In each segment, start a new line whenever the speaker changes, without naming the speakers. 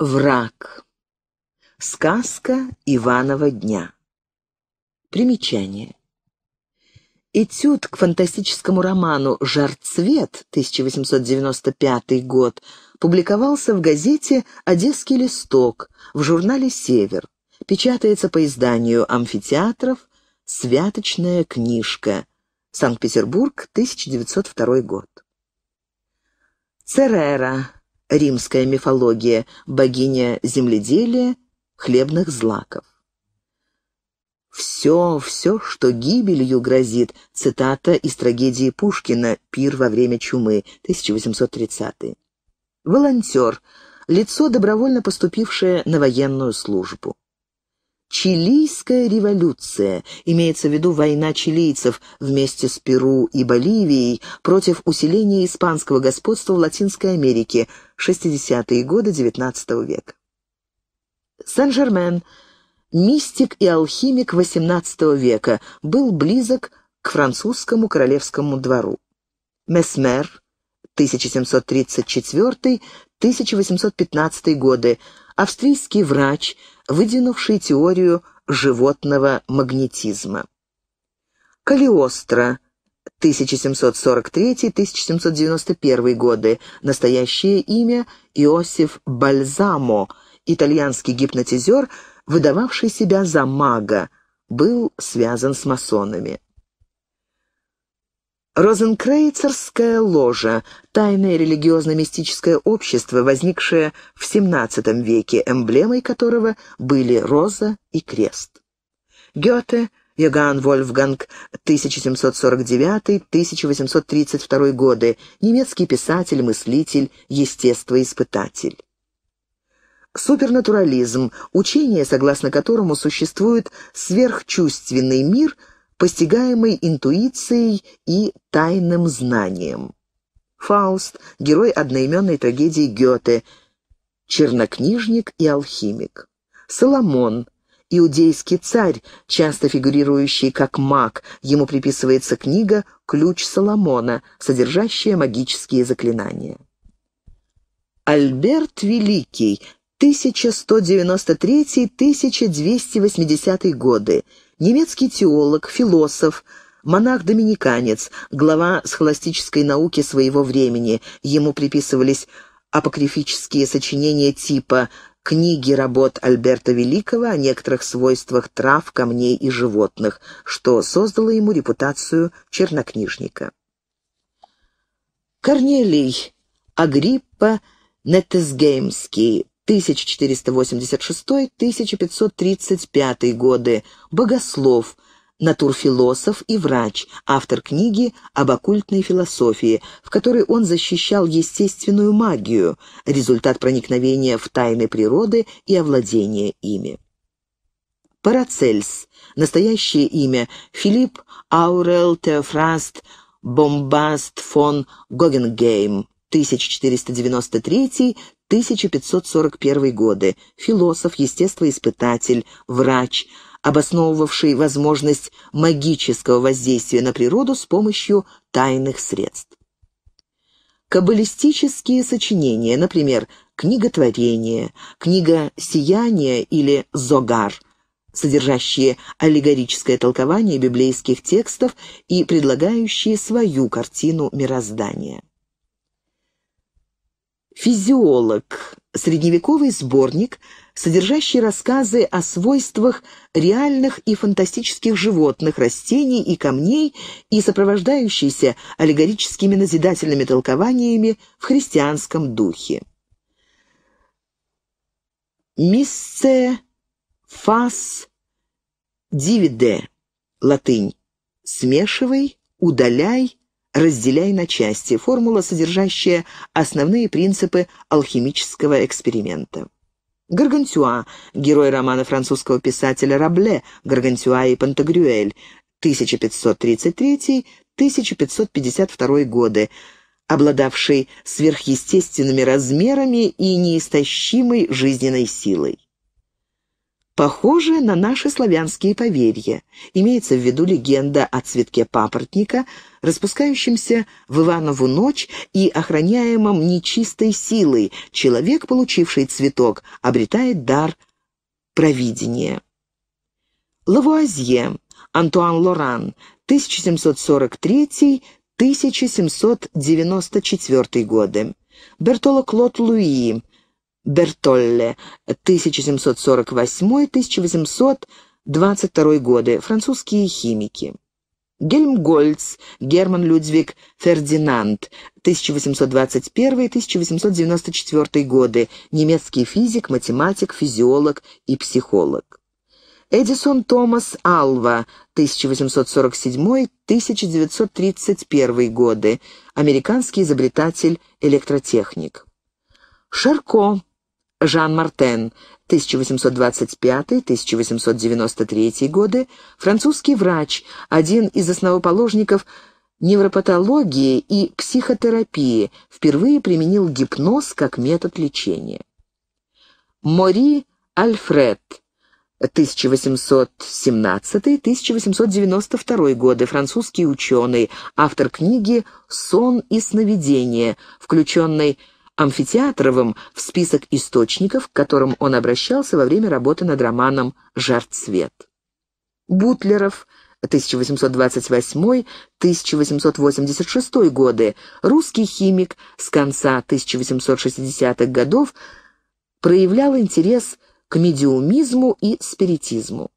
Враг. Сказка Иванова дня. Примечание. Этюд к фантастическому роману «Жарцвет» 1895 год публиковался в газете «Одесский листок» в журнале «Север». Печатается по изданию амфитеатров «Святочная книжка». Санкт-Петербург, 1902 год. Церера римская мифология, богиня земледелия, хлебных злаков. «Все, все, что гибелью грозит» — цитата из трагедии Пушкина «Пир во время чумы» 1830. «Волонтер» — лицо, добровольно поступившее на военную службу. Чилийская революция, имеется в виду война чилийцев вместе с Перу и Боливией против усиления испанского господства в Латинской Америке — 60-е годы XIX века. Сен-Жермен, мистик и алхимик XVIII века, был близок к французскому королевскому двору. Месмер, 1734-1815 годы, австрийский врач, выдвинувший теорию животного магнетизма. Калиостро, 1743-1791 годы, настоящее имя Иосиф Бальзамо, итальянский гипнотизер, выдававший себя за мага, был связан с масонами. Розенкрейцерская ложа – тайное религиозно-мистическое общество, возникшее в XVII веке, эмблемой которого были роза и крест. Гёте – Йоганн Вольфганг 1749-1832 годы, немецкий писатель, мыслитель, естествоиспытатель. Супернатурализм – учение, согласно которому существует сверхчувственный мир, постигаемый интуицией и тайным знанием. Фауст – герой одноименной трагедии Гёте, чернокнижник и алхимик. Соломон – иудейский царь, часто фигурирующий как маг. Ему приписывается книга «Ключ Соломона», содержащая магические заклинания. Альберт Великий, 1193-1280 годы. Немецкий теолог, философ, монах-доминиканец, глава схоластической науки своего времени. Ему приписывались апокрифические сочинения типа книги работ Альберта Великого о некоторых свойствах трав, камней и животных, что создало ему репутацию чернокнижника. Корнелий Агриппа Неттесгеймский, 1486-1535 годы, богослов – натурфилософ и врач, автор книги об оккультной философии, в которой он защищал естественную магию, результат проникновения в тайны природы и овладения ими. Парацельс. Настоящее имя Филипп Аурел Теофраст Бомбаст фон Гогенгейм, 1493-1541 годы, философ, естествоиспытатель, врач, обосновывавший возможность магического воздействия на природу с помощью тайных средств. Каббалистические сочинения, например, «Книготворение», «Книга сияния» или «Зогар», содержащие аллегорическое толкование библейских текстов и предлагающие свою картину мироздания. Физиолог – средневековый сборник – содержащий рассказы о свойствах реальных и фантастических животных, растений и камней и сопровождающийся аллегорическими назидательными толкованиями в христианском духе. «Миссе фас дивиде» — латынь. «Смешивай, удаляй, разделяй на части» — формула, содержащая основные принципы алхимического эксперимента. Гаргантюа, герой романа французского писателя Рабле «Гаргантюа и Пантагрюэль», 1533-1552 годы, обладавший сверхъестественными размерами и неистощимой жизненной силой. Похоже на наши славянские поверья. Имеется в виду легенда о цветке папоротника, распускающемся в Иванову ночь и охраняемом нечистой силой. Человек, получивший цветок, обретает дар провидения. Лавуазье, Антуан Лоран, 1743-1794 годы. Бертоло Клод Луи, Бертолле, 1748-1822 годы, французские химики. Гельмгольц Герман Людвиг Фердинанд, 1821-1894 годы, немецкий физик, математик, физиолог и психолог. Эдисон Томас Алва, 1847-1931 годы, американский изобретатель-электротехник. Шарко Жан Мартен, 1825-1893 годы, французский врач, один из основоположников невропатологии и психотерапии, впервые применил гипноз как метод лечения. Мори Альфред, 1817-1892 годы, французский ученый, автор книги «Сон и сновидение», включенной в Амфитеатровым в список источников, к которым он обращался во время работы над романом «Жарцвет». Бутлеров, 1828-1886 годы, русский химик с конца 1860-х годов, проявлял интерес к медиумизму и спиритизму.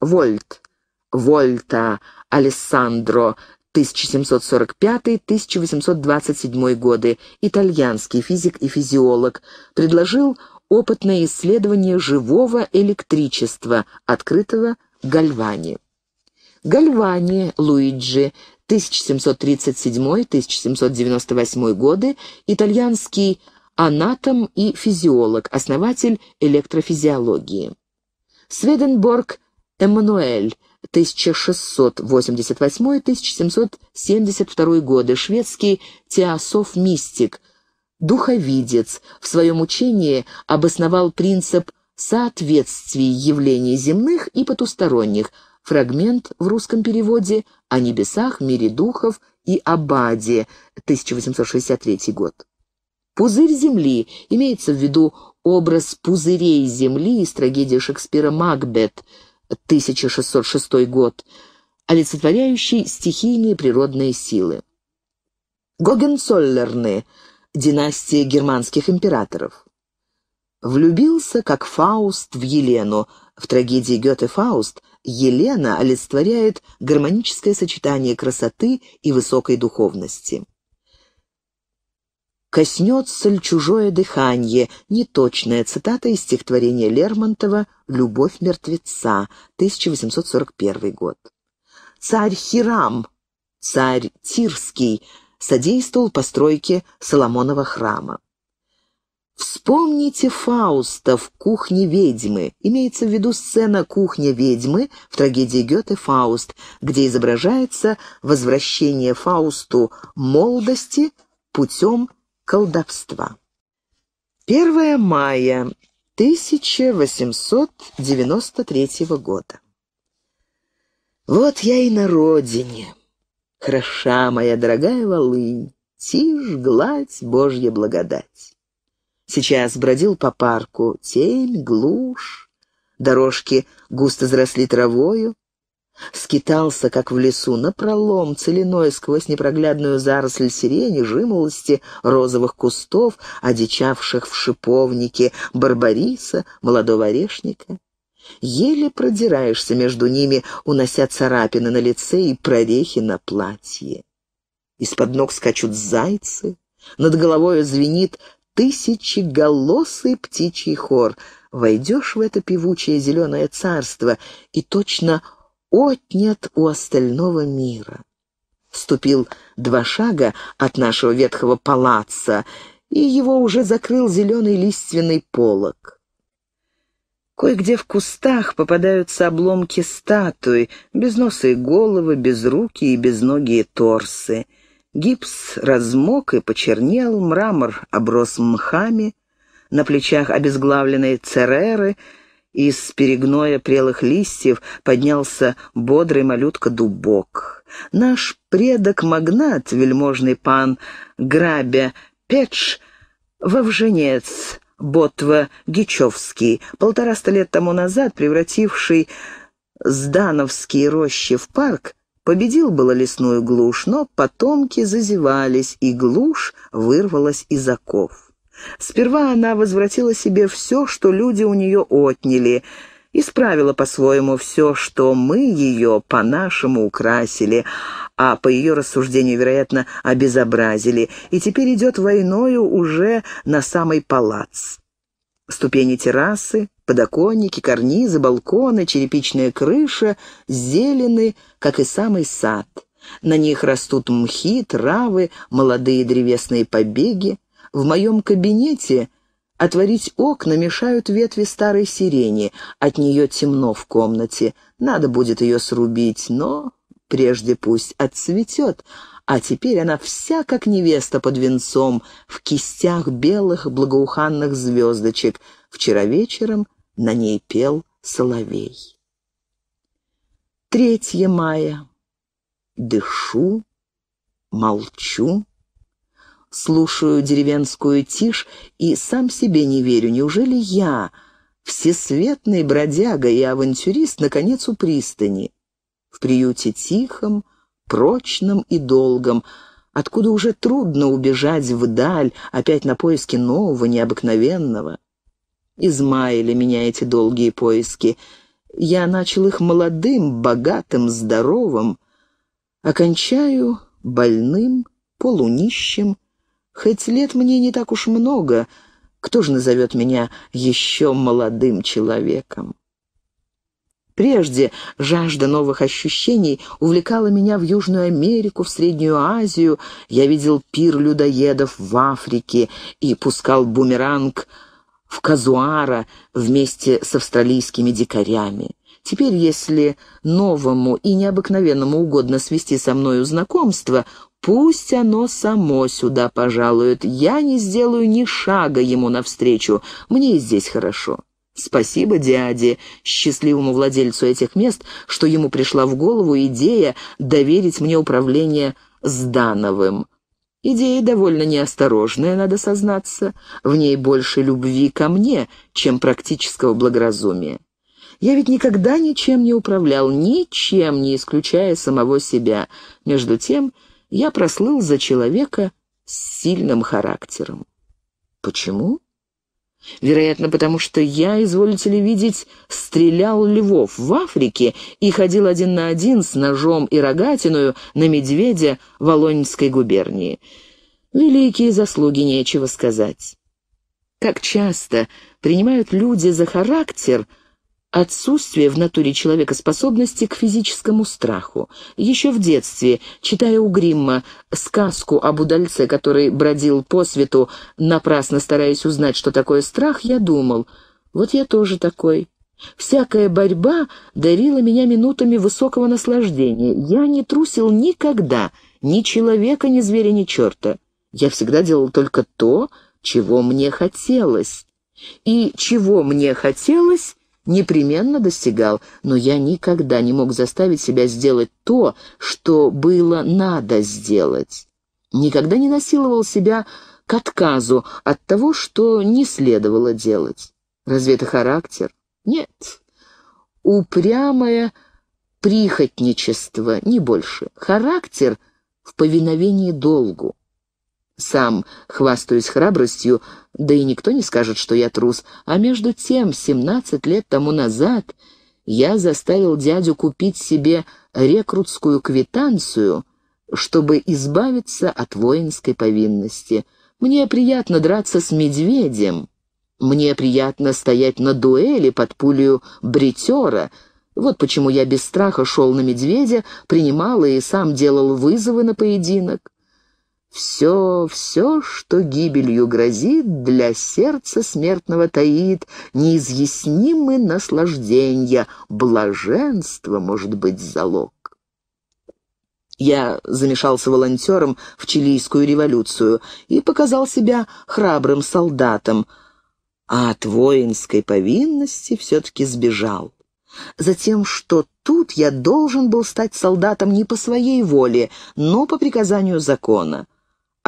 Вольт, Вольта, Алессандро, 1745-1827 годы, итальянский физик и физиолог, предложил опытное исследование живого электричества, открытого Гальвани. Гальвани Луиджи, 1737-1798 годы, итальянский анатом и физиолог, основатель электрофизиологии. Сведенборг Эммануэль, 1688-1772 годы, шведский теософ-мистик, духовидец, в своем учении обосновал принцип соответствий явлений земных и потусторонних, фрагмент в русском переводе «О небесах, мире духов и Абаде», 1863 год. Пузырь земли имеется в виду образ пузырей земли из трагедии Шекспира «Макбет», 1606 год, олицетворяющий стихийные природные силы. Гогенцоллерны – династия германских императоров. Влюбился, как Фауст, в Елену. В трагедии Гёте «Фауст» Елена олицетворяет гармоническое сочетание красоты и высокой духовности. «Коснется ли чужое дыхание» — неточная цитата из стихотворения Лермонтова «Любовь мертвеца», 1841 год. Царь Хирам, царь Тирский, содействовал постройке Соломонова храма. Вспомните Фауста в «Кухне ведьмы». Имеется в виду сцена «Кухня ведьмы» в трагедии Гёте «Фауст», где изображается возвращение Фаусту молодости путем колдовства. 1 мая 1893 года. Вот я и на родине. Хороша моя дорогая Волынь, тишь, гладь, Божья благодать. Сейчас бродил по парку тень, глушь, дорожки густо заросли травою, скитался, как в лесу, напролом, целиной сквозь непроглядную заросль сирени, жимолости, розовых кустов, одичавших в шиповнике, барбариса, молодого орешника. Еле продираешься между ними, унося царапины на лице и прорехи на платье. Из-под ног скачут зайцы, над головой звенит тысячеголосый птичий хор. Войдешь в это певучее зеленое царство, и точно — отнят у остального мира. Ступил два шага от нашего ветхого палаца, и его уже закрыл зеленый лиственный полог. Кое-где в кустах попадаются обломки статуи, без носа и головы, без руки и без безногие торсы. Гипс размок и почернел, мрамор оброс мхами, на плечах обезглавленные цереры, из перегноя прелых листьев поднялся бодрый малютка дубок. Наш предок-магнат, вельможный пан Грабя Петш, вовженец Ботва Гичевский, полтораста лет тому назад превративший Здановские рощи в парк, победил было лесную глушь, но потомки зазевались, и глушь вырвалась из оков. Сперва она возвратила себе все, что люди у нее отняли, исправила по-своему все, что мы ее по-нашему украсили, а по ее рассуждению, вероятно, обезобразили, и теперь идет войною уже на самый палац. Ступени террасы, подоконники, карнизы, балконы, черепичная крыша зелены, как и самый сад. На них растут мхи, травы, молодые древесные побеги. В моем кабинете отворить окна мешают ветви старой сирени. От нее темно в комнате. Надо будет ее срубить, но прежде пусть отцветет. А теперь она вся как невеста под венцом, в кистях белых благоуханных звездочек. Вчера вечером на ней пел соловей. Третье мая. Дышу, молчу, слушаю деревенскую тишь и сам себе не верю. Неужели я, всесветный бродяга и авантюрист, наконец у пристани? В приюте тихом, прочном и долгом, откуда уже трудно убежать вдаль, опять на поиски нового, необыкновенного. Измаяли меня эти долгие поиски. Я начал их молодым, богатым, здоровым. Окончаю больным, полунищим Хоть лет мне не так уж много, кто же назовет меня еще молодым человеком? Прежде жажда новых ощущений увлекала меня в Южную Америку, в Среднюю Азию. Я видел пир людоедов в Африке и пускал бумеранг в казуара вместе с австралийскими дикарями. Теперь, если новому и необыкновенному угодно свести со мною знакомство, Пусть оно само сюда пожалует. Я не сделаю ни шага ему навстречу. Мне и здесь хорошо. Спасибо дяде, счастливому владельцу этих мест, что ему пришла в голову идея доверить мне управление Здановым. Идея довольно неосторожная, надо сознаться. В ней больше любви ко мне, чем практического благоразумия. Я ведь никогда ничем не управлял, ничем, не исключая самого себя. Между тем я прослыл за человека с сильным характером. Почему? Вероятно, потому что я, изволите ли видеть, стрелял львов в Африке и ходил один на один с ножом и рогатиною на медведя в Волоньской губернии. Великие заслуги, нечего сказать. Как часто принимают люди за характер отсутствие в натуре человека способности к физическому страху. Еще в детстве, читая у Гримма сказку об удальце, который бродил по свету, напрасно стараясь узнать, что такое страх, я думал, вот я тоже такой. Всякая борьба дарила меня минутами высокого наслаждения. Я не трусил никогда, ни человека, ни зверя, ни черта. Я всегда делал только то, чего мне хотелось. И чего мне хотелось, непременно достигал, но я никогда не мог заставить себя сделать то, что было надо сделать. Никогда не насиловал себя к отказу от того, что не следовало делать. Разве это характер? Нет. Упрямое прихотничество, не больше. Характер в повиновении долгу. Сам хвастаюсь храбростью, да и никто не скажет, что я трус. А между тем, 17 лет тому назад я заставил дядю купить себе рекрутскую квитанцию, чтобы избавиться от воинской повинности. Мне приятно драться с медведем. Мне приятно стоять на дуэли под пулею бритера. Вот почему я без страха шел на медведя, принимал и сам делал вызовы на поединок. Все, все, что гибелью грозит, для сердца смертного таит неизъяснимы наслаждения, блаженство, может быть, залог. Я замешался волонтером в чилийскую революцию и показал себя храбрым солдатом, а от воинской повинности все-таки сбежал. Затем, что тут я должен был стать солдатом не по своей воле, но по приказанию закона.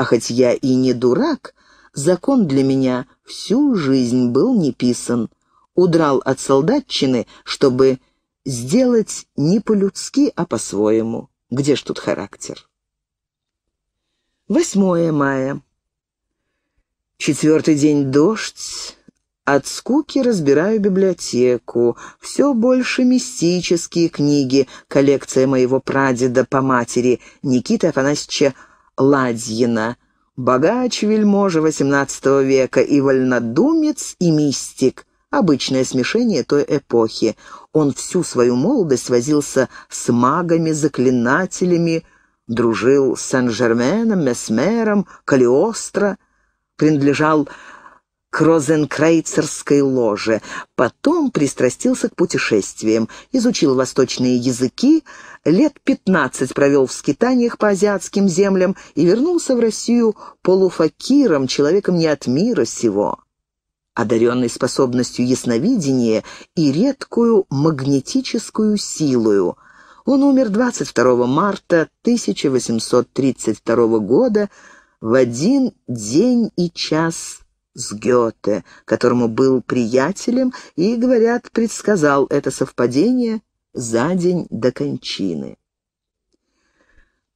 А хоть я и не дурак, закон для меня всю жизнь был не писан. Удрал от солдатчины, чтобы сделать не по-людски, а по-своему. Где ж тут характер? 8 мая. Четвертый день дождь. От скуки разбираю библиотеку. Все больше мистические книги. Коллекция моего прадеда по матери Никиты Афанасьевича Ладьина, богач вельможа XVIII века и вольнодумец, и мистик, обычное смешение той эпохи. Он всю свою молодость возился с магами, заклинателями, дружил с Сен-Жерменом, Месмером, Калиостро, принадлежал к розенкрейцерской ложе. Потом пристрастился к путешествиям, изучил восточные языки, лет пятнадцать провел в скитаниях по азиатским землям и вернулся в Россию полуфакиром, человеком не от мира сего одаренный способностью ясновидения и редкую магнетическую силою. Он умер 22 марта 1832 года в один день и час с Гёте, которому был приятелем и, говорят, предсказал это совпадение за день до кончины.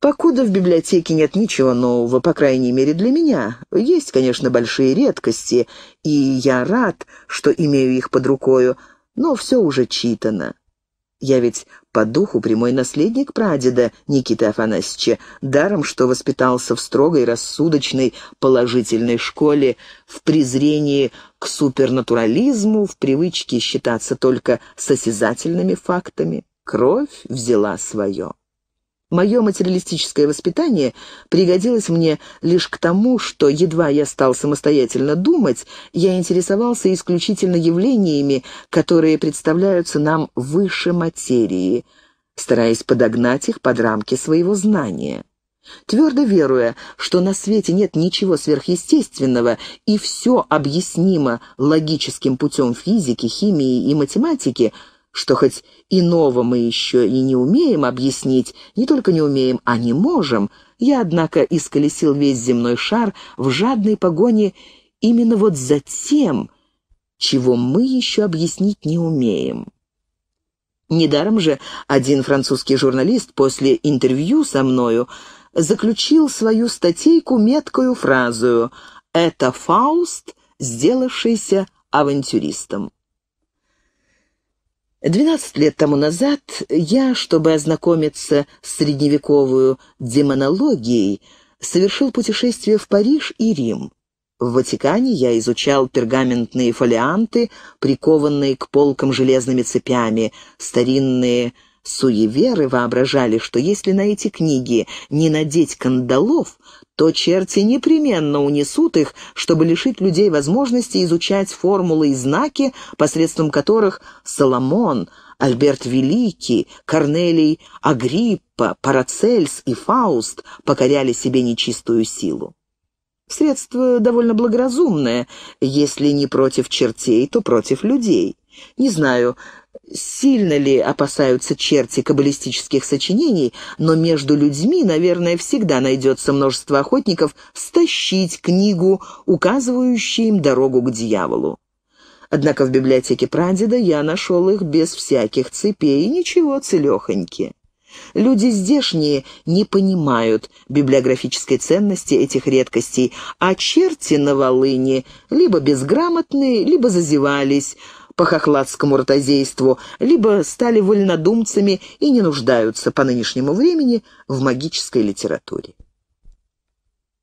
Покуда в библиотеке нет ничего нового, по крайней мере для меня. Есть, конечно, большие редкости, и я рад, что имею их под рукою, но все уже читано. Я ведь по духу прямой наследник прадеда Никиты Афанасьевича, даром что воспитался в строгой, рассудочной, положительной школе, в презрении к супернатурализму, в привычке считаться только с осязательными фактами. Кровь взяла свое. Мое материалистическое воспитание пригодилось мне лишь к тому, что, едва я стал самостоятельно думать, я интересовался исключительно явлениями, которые представляются нам выше материи, стараясь подогнать их под рамки своего знания. Твердо веруя, что на свете нет ничего сверхъестественного и все объяснимо логическим путем физики, химии и математики – что хоть иного мы еще и не умеем объяснить, не только не умеем, а не можем, я, однако, исколесил весь земной шар в жадной погоне именно вот за тем, чего мы еще объяснить не умеем. Недаром же один французский журналист после интервью со мною заключил свою статейку меткую фразою «Это Фауст, сделавшийся авантюристом». Двенадцать лет тому назад я, чтобы ознакомиться с средневековую демонологией, совершил путешествие в Париж и Рим. В Ватикане я изучал пергаментные фолианты, прикованные к полкам железными цепями. Старинные суеверы воображали, что если на эти книги не надеть кандалов, то черти непременно унесут их, чтобы лишить людей возможности изучать формулы и знаки, посредством которых Соломон, Альберт Великий, Корнелий Агриппа, Парацельс и Фауст покоряли себе нечистую силу. Средство довольно благоразумное, если не против чертей, то против людей. Не знаю, Сильно ли опасаются черти каббалистических сочинений, но между людьми, наверное, всегда найдется множество охотников стащить книгу, указывающую им дорогу к дьяволу. Однако в библиотеке прадеда я нашел их без всяких цепей, и ничего, целехоньки. Люди здешние не понимают библиографической ценности этих редкостей, а черти на волыне либо безграмотные, либо зазевались – по хохладскому ротозейству, либо стали вольнодумцами и не нуждаются по нынешнему времени в магической литературе.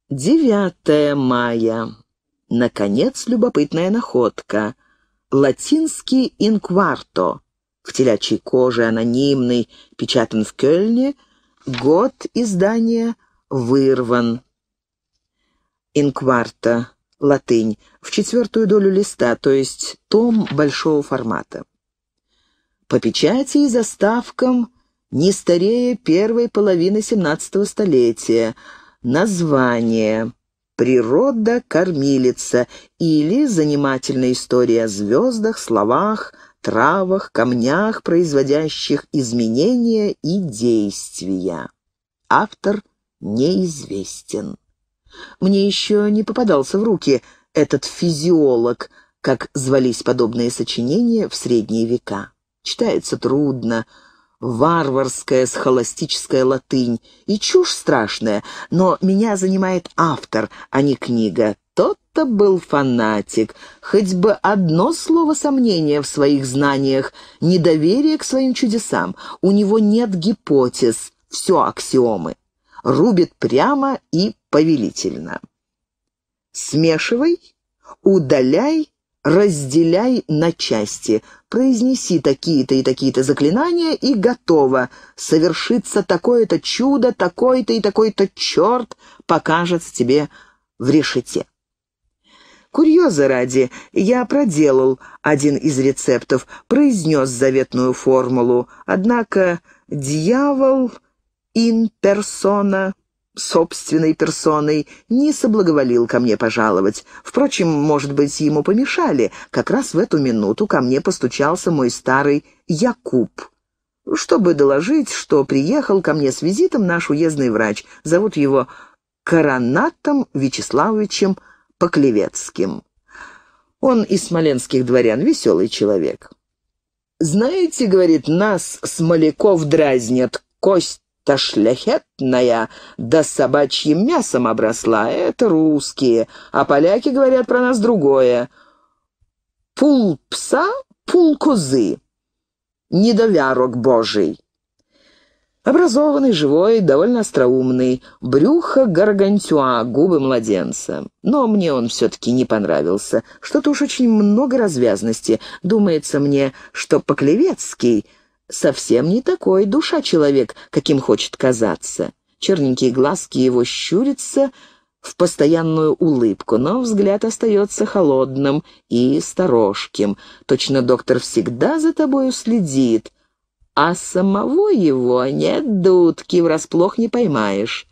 9 мая. Наконец, любопытная находка. Латинский инкварто. В телячьей коже, анонимный, печатан в Кёльне. Год издания вырван. Инкварто латынь, в четвертую долю листа, то есть том большого формата. По печати и заставкам не старее первой половины XVII столетия. Название «Природа-кормилица» или «Занимательная история о звездах, словах, травах, камнях, производящих изменения и действия». Автор неизвестен. Мне еще не попадался в руки этот физиолог, как звались подобные сочинения в средние века. Читается трудно, варварская схоластическая латынь и чушь страшная, но меня занимает автор, а не книга. Тот-то был фанатик. Хоть бы одно слово сомнения в своих знаниях, недоверие к своим чудесам. У него нет гипотез, все аксиомы рубит прямо и повелительно. «Смешивай, удаляй, разделяй на части, произнеси такие-то и такие-то заклинания, и готово, совершится такое-то чудо, такой-то и такой-то черт покажет тебе в решете». Курьеза ради, я проделал один из рецептов, произнес заветную формулу, однако дьявол ин персона, собственной персоной, не соблаговолил ко мне пожаловать. Впрочем, может быть, ему помешали. Как раз в эту минуту ко мне постучался мой старый Якуб, чтобы доложить, что приехал ко мне с визитом наш уездный врач. Зовут его Коронатом Вячеславовичем Поклевецким. Он из смоленских дворян, веселый человек. «Знаете, — говорит, — нас, смоляков, дразнят, кость невеста шляхетная, да собачьим мясом обросла. Это русские, а поляки говорят про нас другое. Пул пса, пул козы. Недовярок божий. Образованный, живой, довольно остроумный. Брюхо гаргантюа, губы младенца. Но мне он все-таки не понравился. Что-то уж очень много развязности. Думается мне, что Поклевецкий совсем не такой душа человек, каким хочет казаться. Черненькие глазки его щурятся в постоянную улыбку, но взгляд остается холодным и сторожким. Точно доктор всегда за тобою следит, а самого его нет дудки, врасплох не поймаешь.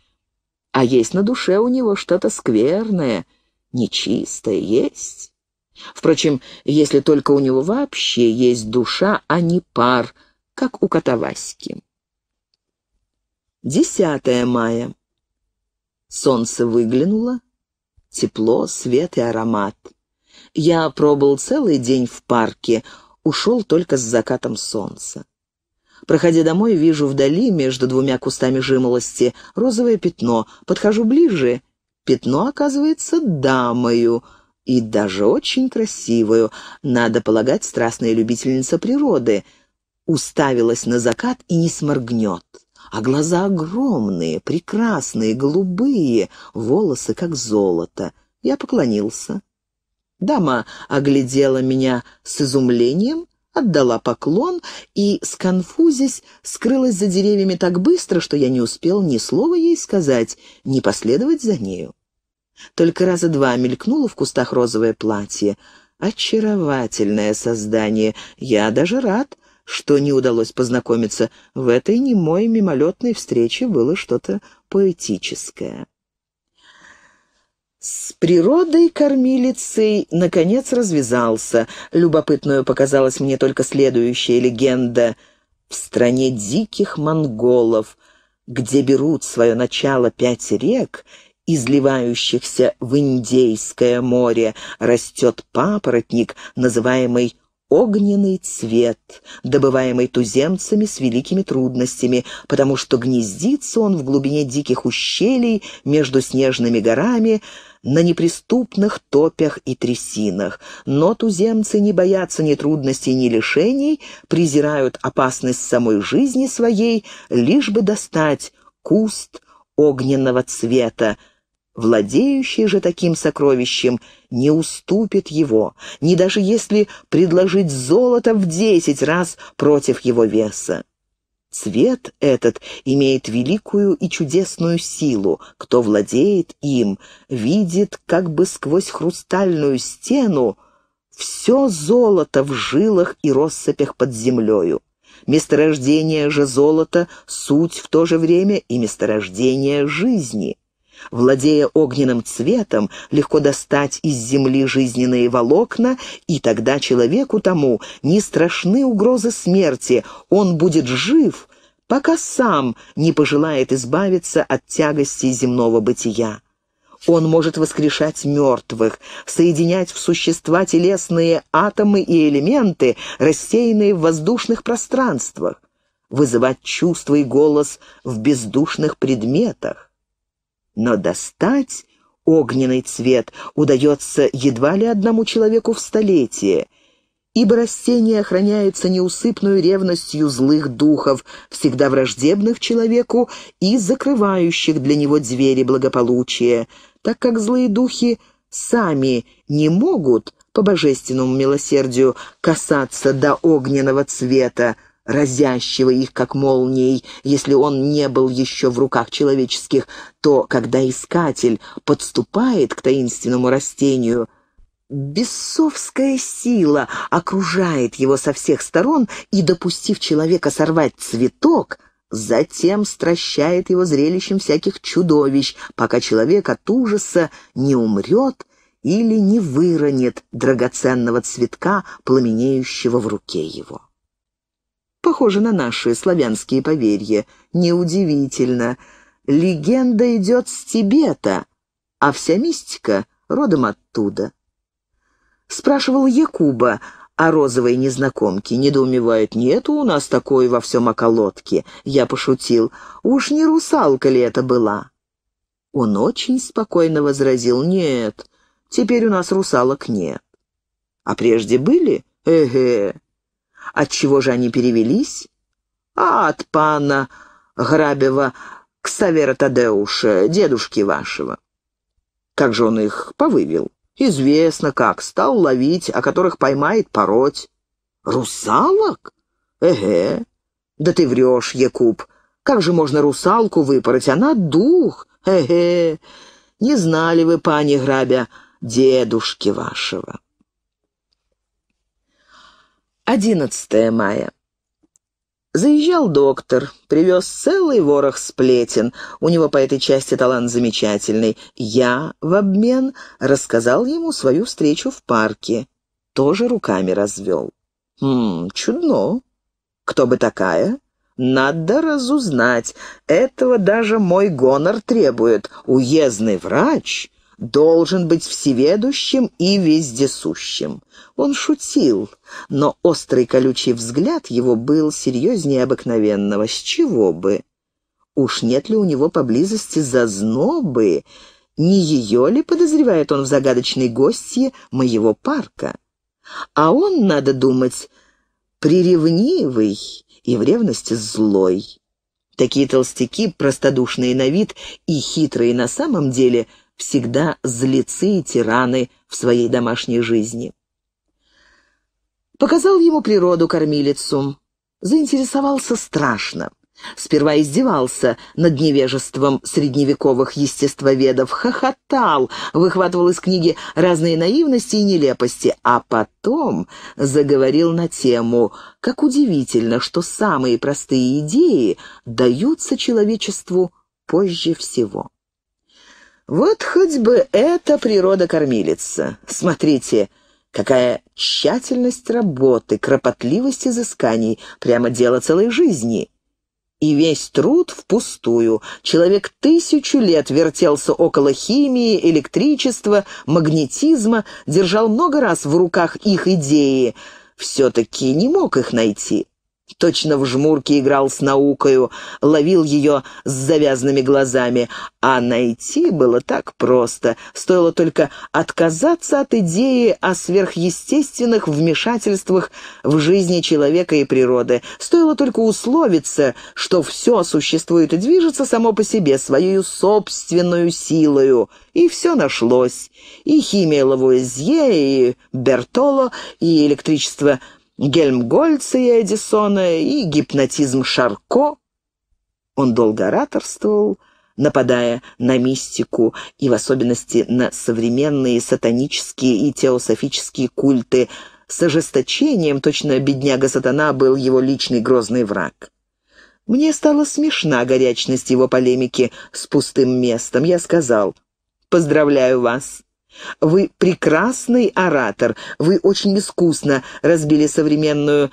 А есть на душе у него что-то скверное, нечистое есть. Впрочем, если только у него вообще есть душа, а не пар — как у Котоваськи. 10 мая. Солнце выглянуло. Тепло, свет и аромат. Я пробыл целый день в парке, ушел только с закатом солнца. Проходя домой, вижу вдали, между двумя кустами жимолости, розовое пятно. Подхожу ближе. Пятно оказывается дамою, и даже очень красивую. Надо полагать, страстная любительница природы — уставилась на закат и не сморгнет. А глаза огромные, прекрасные, голубые, волосы как золото. Я поклонился. Дама оглядела меня с изумлением, отдала поклон и, сконфузясь, скрылась за деревьями так быстро, что я не успел ни слова ей сказать, ни последовать за нею. Только раза два мелькнуло в кустах розовое платье. Очаровательное создание. Я даже рад, что не удалось познакомиться. В этой немой мимолетной встрече было что-то поэтическое. С природой кормилицей наконец развязался. Любопытную показалась мне только следующая легенда. В стране диких монголов, где берут свое начало пять рек, изливающихся в Индейское море, растет папоротник, называемый огненный цвет, добываемый туземцами с великими трудностями, потому что гнездится он в глубине диких ущелий между снежными горами, на неприступных топях и трясинах. Но туземцы не боятся ни трудностей, ни лишений, презирают опасность самой жизни своей, лишь бы достать куст огненного цвета, Владеющий же таким сокровищем не уступит его, не даже если предложить золото в десять раз против его веса. Цвет этот имеет великую и чудесную силу. Кто владеет им, видит как бы сквозь хрустальную стену все золото в жилах и россыпях под землею. Месторождение же золота — суть в то же время и месторождение жизни владея огненным цветом, легко достать из земли жизненные волокна, и тогда человеку тому не страшны угрозы смерти, он будет жив, пока сам не пожелает избавиться от тягости земного бытия. Он может воскрешать мертвых, соединять в существа телесные атомы и элементы, рассеянные в воздушных пространствах, вызывать чувства и голос в бездушных предметах но достать огненный цвет удается едва ли одному человеку в столетие, ибо растение охраняется неусыпную ревностью злых духов, всегда враждебных человеку и закрывающих для него двери благополучия, так как злые духи сами не могут, по божественному милосердию, касаться до огненного цвета, разящего их, как молнией, если он не был еще в руках человеческих, то, когда искатель подступает к таинственному растению, бесовская сила окружает его со всех сторон и, допустив человека сорвать цветок, затем стращает его зрелищем всяких чудовищ, пока человек от ужаса не умрет или не выронит драгоценного цветка, пламенеющего в руке его. Похоже на наши славянские поверья. Неудивительно. Легенда идет с Тибета, а вся мистика родом оттуда. Спрашивал Якуба о розовой незнакомке. Недоумевает, нету у нас такой во всем околотке. Я пошутил, уж не русалка ли это была? Он очень спокойно возразил, нет, теперь у нас русалок нет. А прежде были? Эге, -э, от чего же они перевелись? А от пана Грабева к Савера Тадеуша, дедушки вашего. Как же он их повывел? Известно как, стал ловить, о которых поймает пороть. Русалок? Эге. Да ты врешь, Якуб. Как же можно русалку выпороть? Она дух. Эге. Не знали вы, пани Грабя, дедушки вашего. 11 мая. Заезжал доктор, привез целый ворох сплетен. У него по этой части талант замечательный. Я в обмен рассказал ему свою встречу в парке. Тоже руками развел. «Хм, чудно. Кто бы такая?» «Надо разузнать. Этого даже мой гонор требует. Уездный врач должен быть всеведущим и вездесущим. Он шутил, но острый колючий взгляд его был серьезнее обыкновенного. С чего бы? Уж нет ли у него поблизости зазнобы? Не ее ли подозревает он в загадочной гостье моего парка? А он, надо думать, приревнивый и в ревности злой. Такие толстяки, простодушные на вид и хитрые на самом деле – всегда злецы и тираны в своей домашней жизни. Показал ему природу-кормилицу. Заинтересовался страшно. Сперва издевался над невежеством средневековых естествоведов, хохотал, выхватывал из книги разные наивности и нелепости, а потом заговорил на тему, как удивительно, что самые простые идеи даются человечеству позже всего. Вот хоть бы эта природа-кормилица. Смотрите, какая тщательность работы, кропотливость изысканий, прямо дело целой жизни. И весь труд впустую. Человек тысячу лет вертелся около химии, электричества, магнетизма, держал много раз в руках их идеи. Все-таки не мог их найти. Точно в жмурке играл с наукою, ловил ее с завязанными глазами. А найти было так просто. Стоило только отказаться от идеи о сверхъестественных вмешательствах в жизни человека и природы. Стоило только условиться, что все существует и движется само по себе, своей собственную силою. И все нашлось. И химия Лавуазье, и Бертоло, и электричество Гельмгольца и Эдисона, и гипнотизм Шарко. Он долго ораторствовал, нападая на мистику и в особенности на современные сатанические и теософические культы, с ожесточением, точно бедняга-сатана был его личный грозный враг. Мне стала смешна горячность его полемики с пустым местом. Я сказал, «Поздравляю вас, вы прекрасный оратор, вы очень искусно разбили современную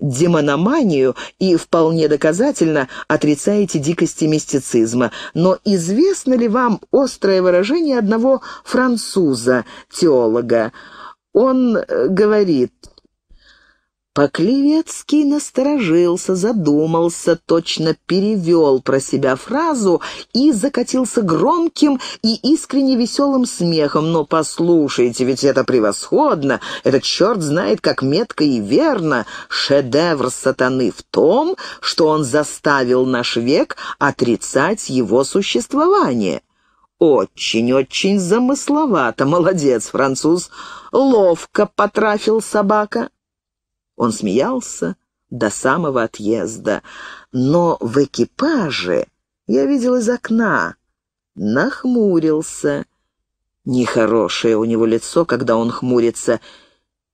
демономанию и вполне доказательно отрицаете дикости мистицизма. Но известно ли вам острое выражение одного француза, теолога? Он э, говорит Поклевецкий насторожился, задумался, точно перевел про себя фразу и закатился громким и искренне веселым смехом. «Но послушайте, ведь это превосходно! Этот черт знает, как метко и верно! Шедевр сатаны в том, что он заставил наш век отрицать его существование!» «Очень-очень замысловато! Молодец, француз! Ловко потрафил собака!» Он смеялся до самого отъезда. Но в экипаже, я видел из окна, нахмурился. Нехорошее у него лицо, когда он хмурится,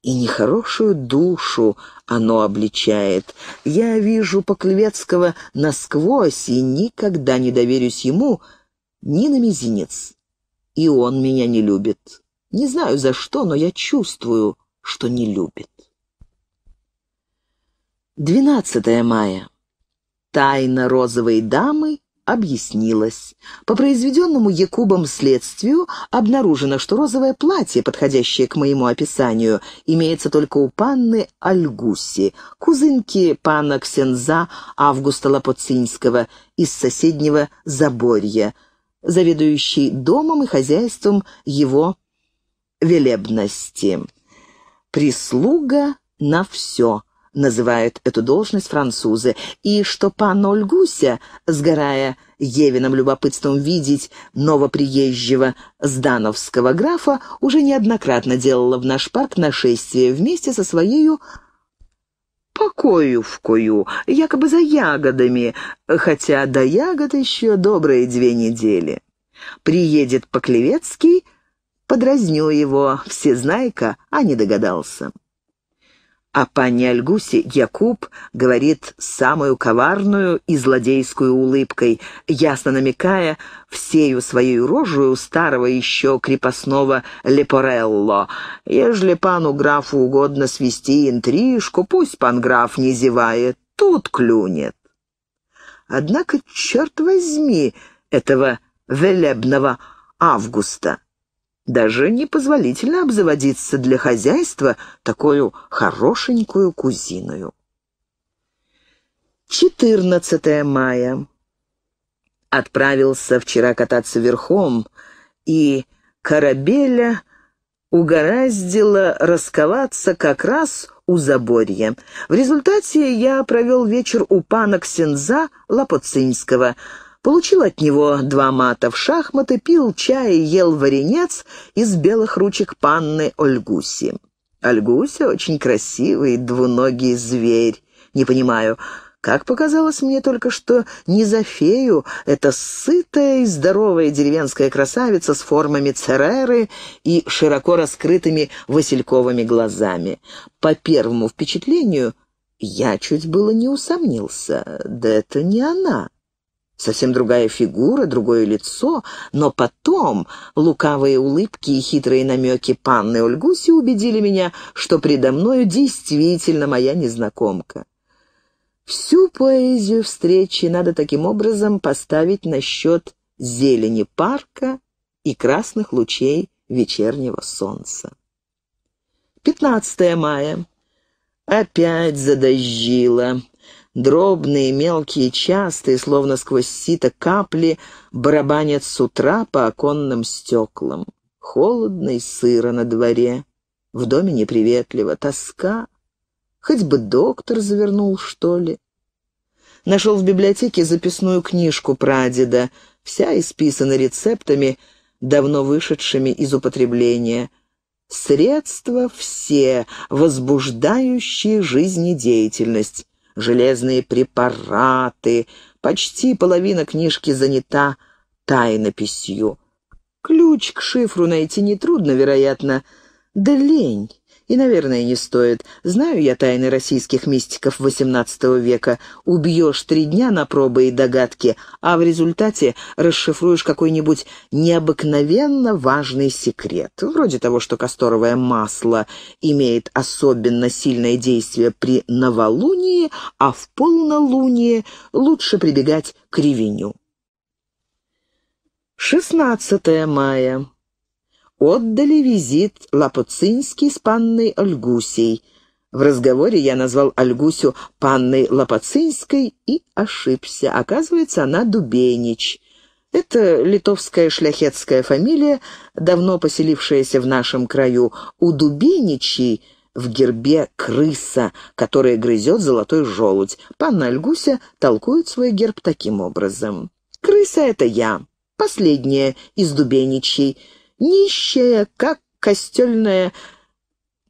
и нехорошую душу оно обличает. Я вижу Поклевецкого насквозь и никогда не доверюсь ему ни на мизинец. И он меня не любит. Не знаю за что, но я чувствую, что не любит. 12 мая. Тайна розовой дамы объяснилась. По произведенному Якубом следствию обнаружено, что розовое платье, подходящее к моему описанию, имеется только у панны Альгуси, кузынки пана Ксенза Августа Лапоцинского из соседнего Заборья, заведующей домом и хозяйством его велебности. «Прислуга на все» называют эту должность французы, и что пан Ольгуся, сгорая Евиным любопытством видеть новоприезжего здановского графа, уже неоднократно делала в наш парк нашествие вместе со своею покоювкою, якобы за ягодами, хотя до ягод еще добрые две недели. Приедет Поклевецкий, подразню его, всезнайка, а не догадался. А пане Альгусе Якуб говорит самую коварную и злодейскую улыбкой, ясно намекая всею своей рожую старого еще крепостного Лепорелло. «Ежели пану графу угодно свести интрижку, пусть пан граф не зевает, тут клюнет». Однако, черт возьми, этого велебного августа. Даже непозволительно обзаводиться для хозяйства такую хорошенькую кузиною. 14 мая. Отправился вчера кататься верхом, и корабеля угораздило расковаться как раз у заборья. В результате я провел вечер у пана Ксенза Лапоцинского — получил от него два мата в шахматы, пил чай и ел варенец из белых ручек панны Ольгуси. Ольгуся очень красивый двуногий зверь. Не понимаю, как показалось мне только что, не за фею, это сытая и здоровая деревенская красавица с формами цереры и широко раскрытыми васильковыми глазами. По первому впечатлению я чуть было не усомнился, да это не она. Совсем другая фигура, другое лицо, но потом лукавые улыбки и хитрые намеки панны Ольгуси убедили меня, что предо мною действительно моя незнакомка. Всю поэзию встречи надо таким образом поставить на счет зелени парка и красных лучей вечернего солнца. 15 мая. Опять задождило. Дробные, мелкие, частые, словно сквозь сито капли, барабанят с утра по оконным стеклам. Холодно и сыро на дворе. В доме неприветливо, тоска. Хоть бы доктор завернул, что ли. Нашел в библиотеке записную книжку прадеда, вся исписана рецептами, давно вышедшими из употребления. Средства все, возбуждающие жизнедеятельность железные препараты. Почти половина книжки занята тайнописью. Ключ к шифру найти нетрудно, вероятно, да лень. И, наверное, не стоит. Знаю я тайны российских мистиков XVIII века. Убьешь три дня на пробы и догадки, а в результате расшифруешь какой-нибудь необыкновенно важный секрет. Вроде того, что касторовое масло имеет особенно сильное действие при новолунии, а в полнолуние лучше прибегать к ревеню. 16 мая отдали визит Лапуцинский с панной Ольгусей. В разговоре я назвал Ольгусю панной Лапуцинской и ошибся. Оказывается, она Дубенич. Это литовская шляхетская фамилия, давно поселившаяся в нашем краю. У Дубеничей в гербе крыса, которая грызет золотой желудь. Панна Альгуся толкует свой герб таким образом. «Крыса — это я, последняя из дубеничей нищая, как костельная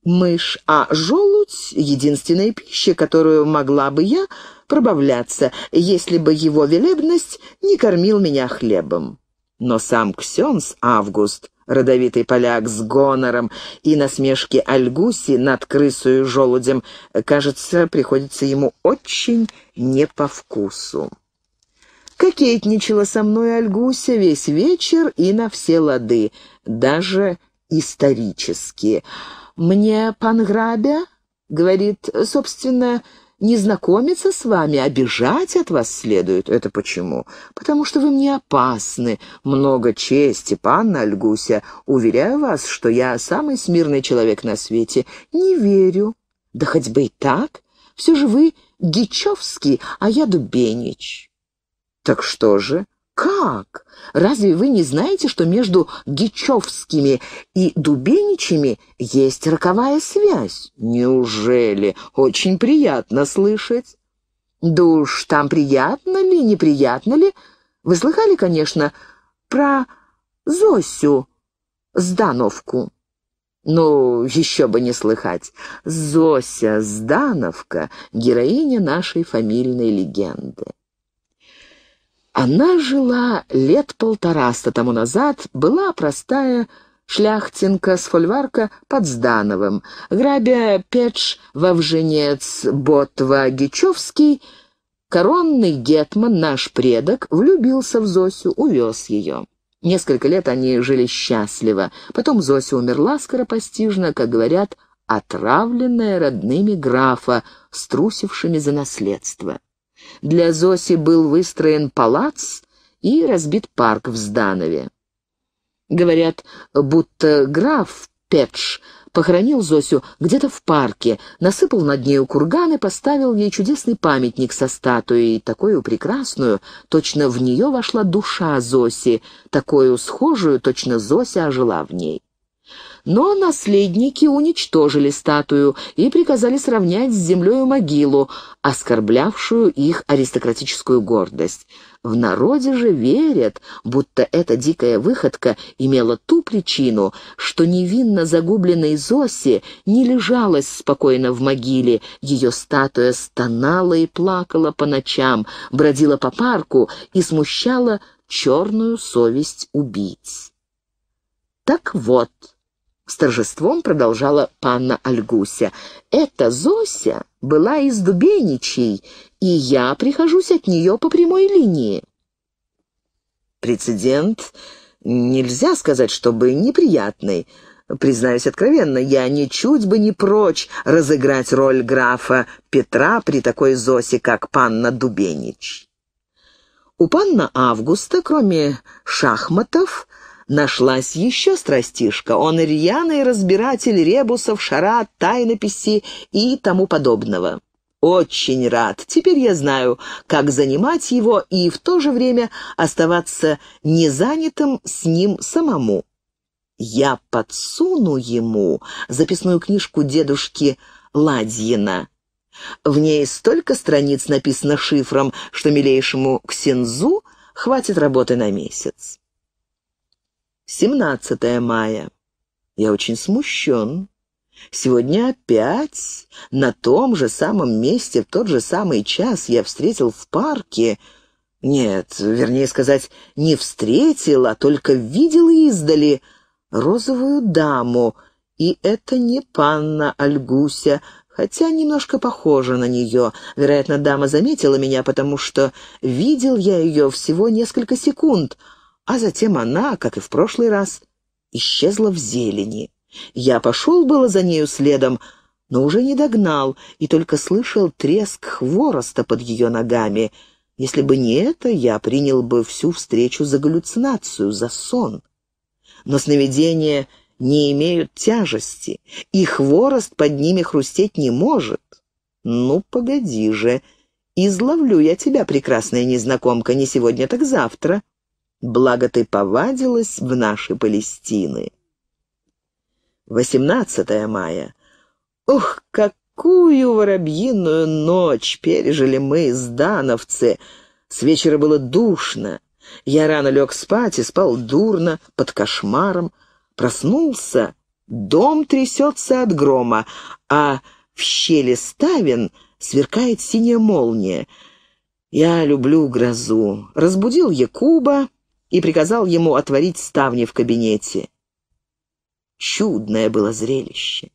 мышь, а желудь — единственная пища, которую могла бы я пробавляться, если бы его велебность не кормил меня хлебом. Но сам Ксенс Август, родовитый поляк с гонором, и насмешки Альгуси над крысою желудем, кажется, приходится ему очень не по вкусу. Кокетничала со мной Альгуся весь вечер и на все лады, даже исторически. «Мне пан Грабя, говорит, собственно, не знакомиться с вами, а бежать от вас следует. Это почему? Потому что вы мне опасны. Много чести, панна Альгуся. Уверяю вас, что я самый смирный человек на свете. Не верю. Да хоть бы и так. Все же вы Гичевский, а я Дубенич. «Так что же?» «Как? Разве вы не знаете, что между Гичевскими и Дубеничами есть роковая связь?» «Неужели? Очень приятно слышать». Душ, там приятно ли, неприятно ли? Вы слыхали, конечно, про Зосю Здановку?» Ну, еще бы не слыхать. Зося Здановка — героиня нашей фамильной легенды. Она жила лет полтораста тому назад, была простая шляхтинка с фольварка под Здановым. Грабя Петш, вовженец Ботва Гичевский, коронный гетман, наш предок, влюбился в Зосю, увез ее. Несколько лет они жили счастливо. Потом Зося умерла скоропостижно, как говорят, отравленная родными графа, струсившими за наследство. Для Зоси был выстроен палац и разбит парк в Зданове. Говорят, будто граф Петш похоронил Зосю где-то в парке, насыпал над нею курган и поставил ей чудесный памятник со статуей, такую прекрасную, точно в нее вошла душа Зоси, такую схожую, точно Зося ожила в ней. Но наследники уничтожили статую и приказали сравнять с землей могилу, оскорблявшую их аристократическую гордость. В народе же верят, будто эта дикая выходка имела ту причину, что невинно загубленной Зосе не лежалась спокойно в могиле, ее статуя стонала и плакала по ночам, бродила по парку и смущала черную совесть убийц. Так вот, с торжеством продолжала панна Альгуся. «Эта Зося была из Дубеничей, и я прихожусь от нее по прямой линии». Прецедент нельзя сказать, чтобы неприятный. Признаюсь откровенно, я ничуть бы не прочь разыграть роль графа Петра при такой Зосе, как панна Дубенич. У панна Августа, кроме шахматов, Нашлась еще страстишка. Он рьяный разбиратель ребусов, шара, тайнописи и тому подобного. Очень рад. Теперь я знаю, как занимать его и в то же время оставаться незанятым с ним самому. Я подсуну ему записную книжку дедушки Ладьина. В ней столько страниц написано шифром, что милейшему Ксензу хватит работы на месяц. 17 мая. Я очень смущен. Сегодня опять на том же самом месте, в тот же самый час я встретил в парке... Нет, вернее сказать, не встретил, а только видел издали розовую даму. И это не панна Альгуся, хотя немножко похожа на нее. Вероятно, дама заметила меня, потому что видел я ее всего несколько секунд — а затем она, как и в прошлый раз, исчезла в зелени. Я пошел было за нею следом, но уже не догнал и только слышал треск хвороста под ее ногами. Если бы не это, я принял бы всю встречу за галлюцинацию, за сон. Но сновидения не имеют тяжести, и хворост под ними хрустеть не может. Ну, погоди же, изловлю я тебя, прекрасная незнакомка, не сегодня, так завтра благо ты повадилась в наши Палестины. 18 мая. Ух, какую воробьиную ночь пережили мы, сдановцы! С вечера было душно. Я рано лег спать и спал дурно, под кошмаром. Проснулся, дом трясется от грома, а в щели ставен сверкает синяя молния. Я люблю грозу. Разбудил Якуба, и приказал ему отворить ставни в кабинете. Чудное было зрелище.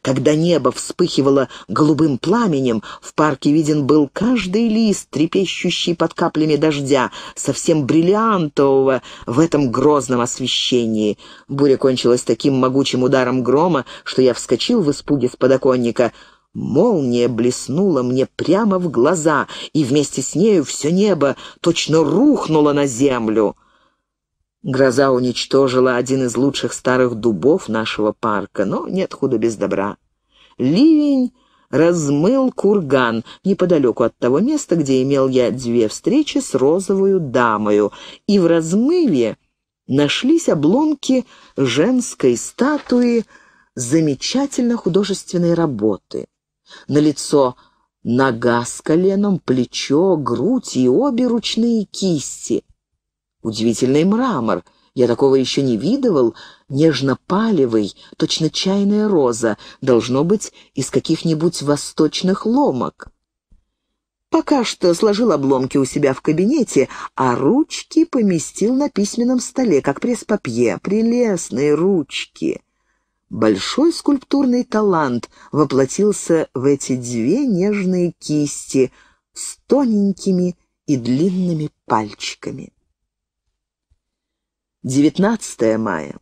Когда небо вспыхивало голубым пламенем, в парке виден был каждый лист, трепещущий под каплями дождя, совсем бриллиантового в этом грозном освещении. Буря кончилась таким могучим ударом грома, что я вскочил в испуге с подоконника. Молния блеснула мне прямо в глаза, и вместе с нею все небо точно рухнуло на землю. Гроза уничтожила один из лучших старых дубов нашего парка, но нет худа без добра. Ливень размыл курган неподалеку от того места, где имел я две встречи с розовую дамою, и в размыве нашлись обломки женской статуи замечательно художественной работы. На лицо нога с коленом, плечо, грудь и обе ручные кисти — Удивительный мрамор. Я такого еще не видывал. Нежно-палевый, точно чайная роза. Должно быть, из каких-нибудь восточных ломок. Пока что сложил обломки у себя в кабинете, а ручки поместил на письменном столе, как пресс-папье. Прелестные ручки. Большой скульптурный талант воплотился в эти две нежные кисти с тоненькими и длинными пальчиками. 19 мая.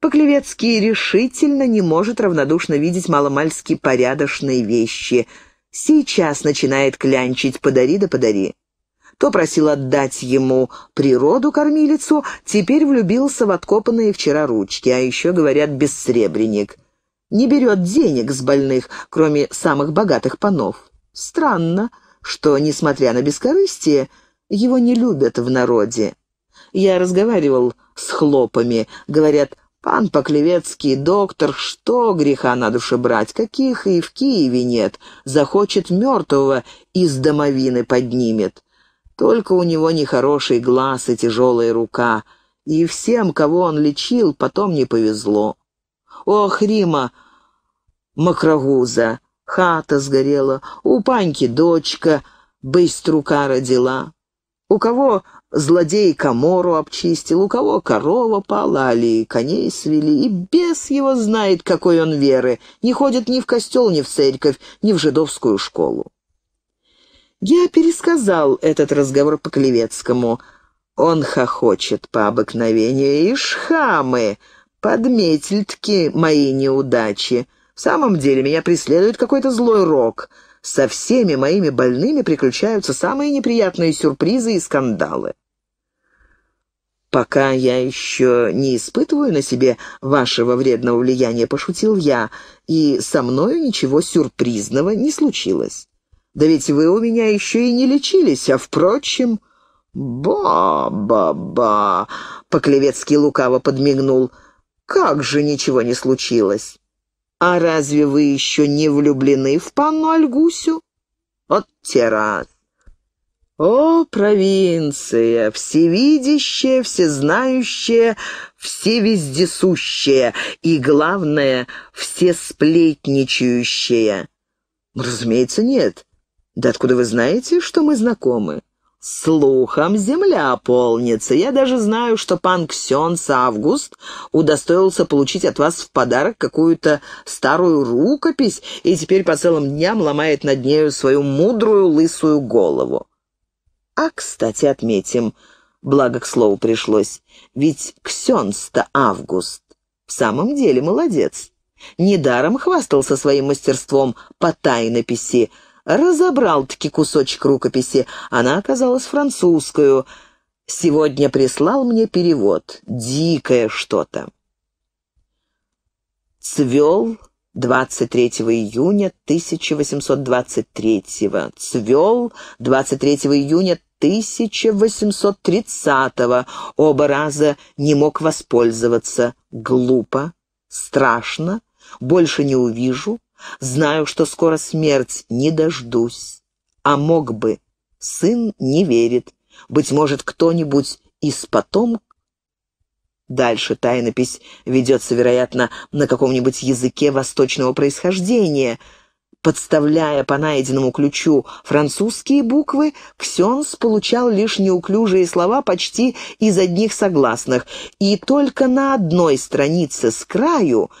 Поклевецкий решительно не может равнодушно видеть маломальски порядочные вещи. Сейчас начинает клянчить «подари да подари». То просил отдать ему природу-кормилицу, теперь влюбился в откопанные вчера ручки, а еще, говорят, бессребренник. Не берет денег с больных, кроме самых богатых панов. Странно, что, несмотря на бескорыстие, его не любят в народе. Я разговаривал с хлопами. Говорят, пан Поклевецкий, доктор, что греха на душе брать, каких и в Киеве нет. Захочет мертвого, из домовины поднимет. Только у него нехороший глаз и тяжелая рука. И всем, кого он лечил, потом не повезло. Ох, Рима, макрогуза, хата сгорела, у паньки дочка, быструка родила. У кого Злодей комору обчистил, у кого корова пала, али коней свели, и бес его знает, какой он веры, не ходит ни в костел, ни в церковь, ни в жидовскую школу. Я пересказал этот разговор по Клевецкому. Он хохочет по обыкновению, и шхамы, подметильтки мои неудачи. В самом деле меня преследует какой-то злой рок — со всеми моими больными приключаются самые неприятные сюрпризы и скандалы. «Пока я еще не испытываю на себе вашего вредного влияния», — пошутил я, «и со мною ничего сюрпризного не случилось. Да ведь вы у меня еще и не лечились, а, впрочем...» «Ба-ба-ба!» — лукаво подмигнул. «Как же ничего не случилось!» А разве вы еще не влюблены в панну Альгусю? Вот те раз. О, провинция, всевидящая, всезнающая, всевездесущая и, главное, всесплетничающая. Разумеется, нет. Да откуда вы знаете, что мы знакомы? Слухом земля полнится. Я даже знаю, что пан Ксенс Август удостоился получить от вас в подарок какую-то старую рукопись и теперь по целым дням ломает над нею свою мудрую лысую голову. А, кстати, отметим, благо к слову пришлось, ведь Ксенс-то Август в самом деле молодец. Недаром хвастался своим мастерством по тайнописи — разобрал-таки кусочек рукописи. Она оказалась французскую. Сегодня прислал мне перевод. Дикое что-то. Цвел 23 июня 1823. Цвел 23 июня 1830. Оба раза не мог воспользоваться. Глупо, страшно, больше не увижу, Знаю, что скоро смерть, не дождусь. А мог бы. Сын не верит. Быть может, кто-нибудь из потомков Дальше тайнопись ведется, вероятно, на каком-нибудь языке восточного происхождения. Подставляя по найденному ключу французские буквы, Ксенс получал лишь неуклюжие слова почти из одних согласных, и только на одной странице с краю –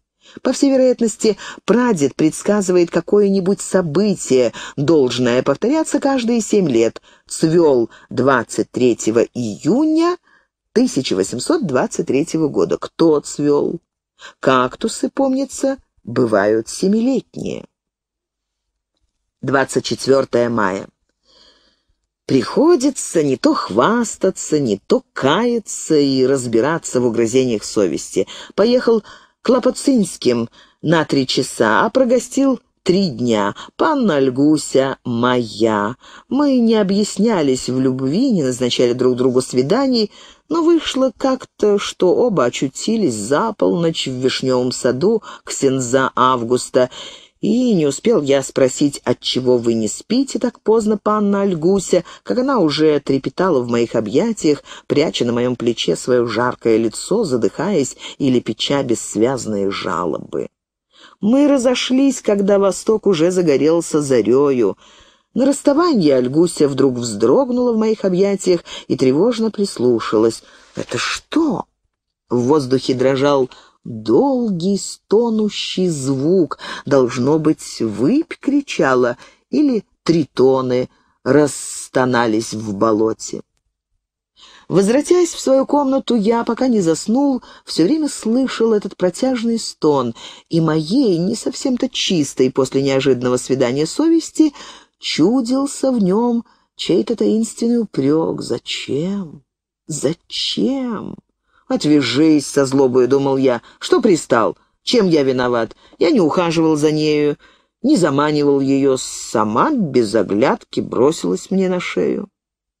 По всей вероятности, прадед предсказывает какое-нибудь событие, должное повторяться каждые семь лет. Цвел 23 июня 1823 года. Кто цвел? Кактусы, помнится, бывают семилетние. 24 мая. Приходится не то хвастаться, не то каяться и разбираться в угрызениях совести. Поехал Клопоцинским на три часа, а прогостил три дня. Панна Альгуся моя. Мы не объяснялись в любви, не назначали друг другу свиданий, но вышло как-то, что оба очутились за полночь в Вишневом саду Ксенза Августа и не успел я спросить, отчего вы не спите так поздно, панна Альгуся, как она уже трепетала в моих объятиях, пряча на моем плече свое жаркое лицо, задыхаясь или печа бессвязные жалобы. Мы разошлись, когда восток уже загорелся зарею. На расставании Альгуся вдруг вздрогнула в моих объятиях и тревожно прислушалась. «Это что?» В воздухе дрожал долгий стонущий звук. Должно быть, выпь кричала или тритоны расстонались в болоте. Возвратясь в свою комнату, я, пока не заснул, все время слышал этот протяжный стон, и моей, не совсем-то чистой после неожиданного свидания совести, чудился в нем чей-то таинственный упрек. Зачем? Зачем? «Отвяжись со злобой, думал я. «Что пристал? Чем я виноват? Я не ухаживал за нею, не заманивал ее. Сама без оглядки бросилась мне на шею».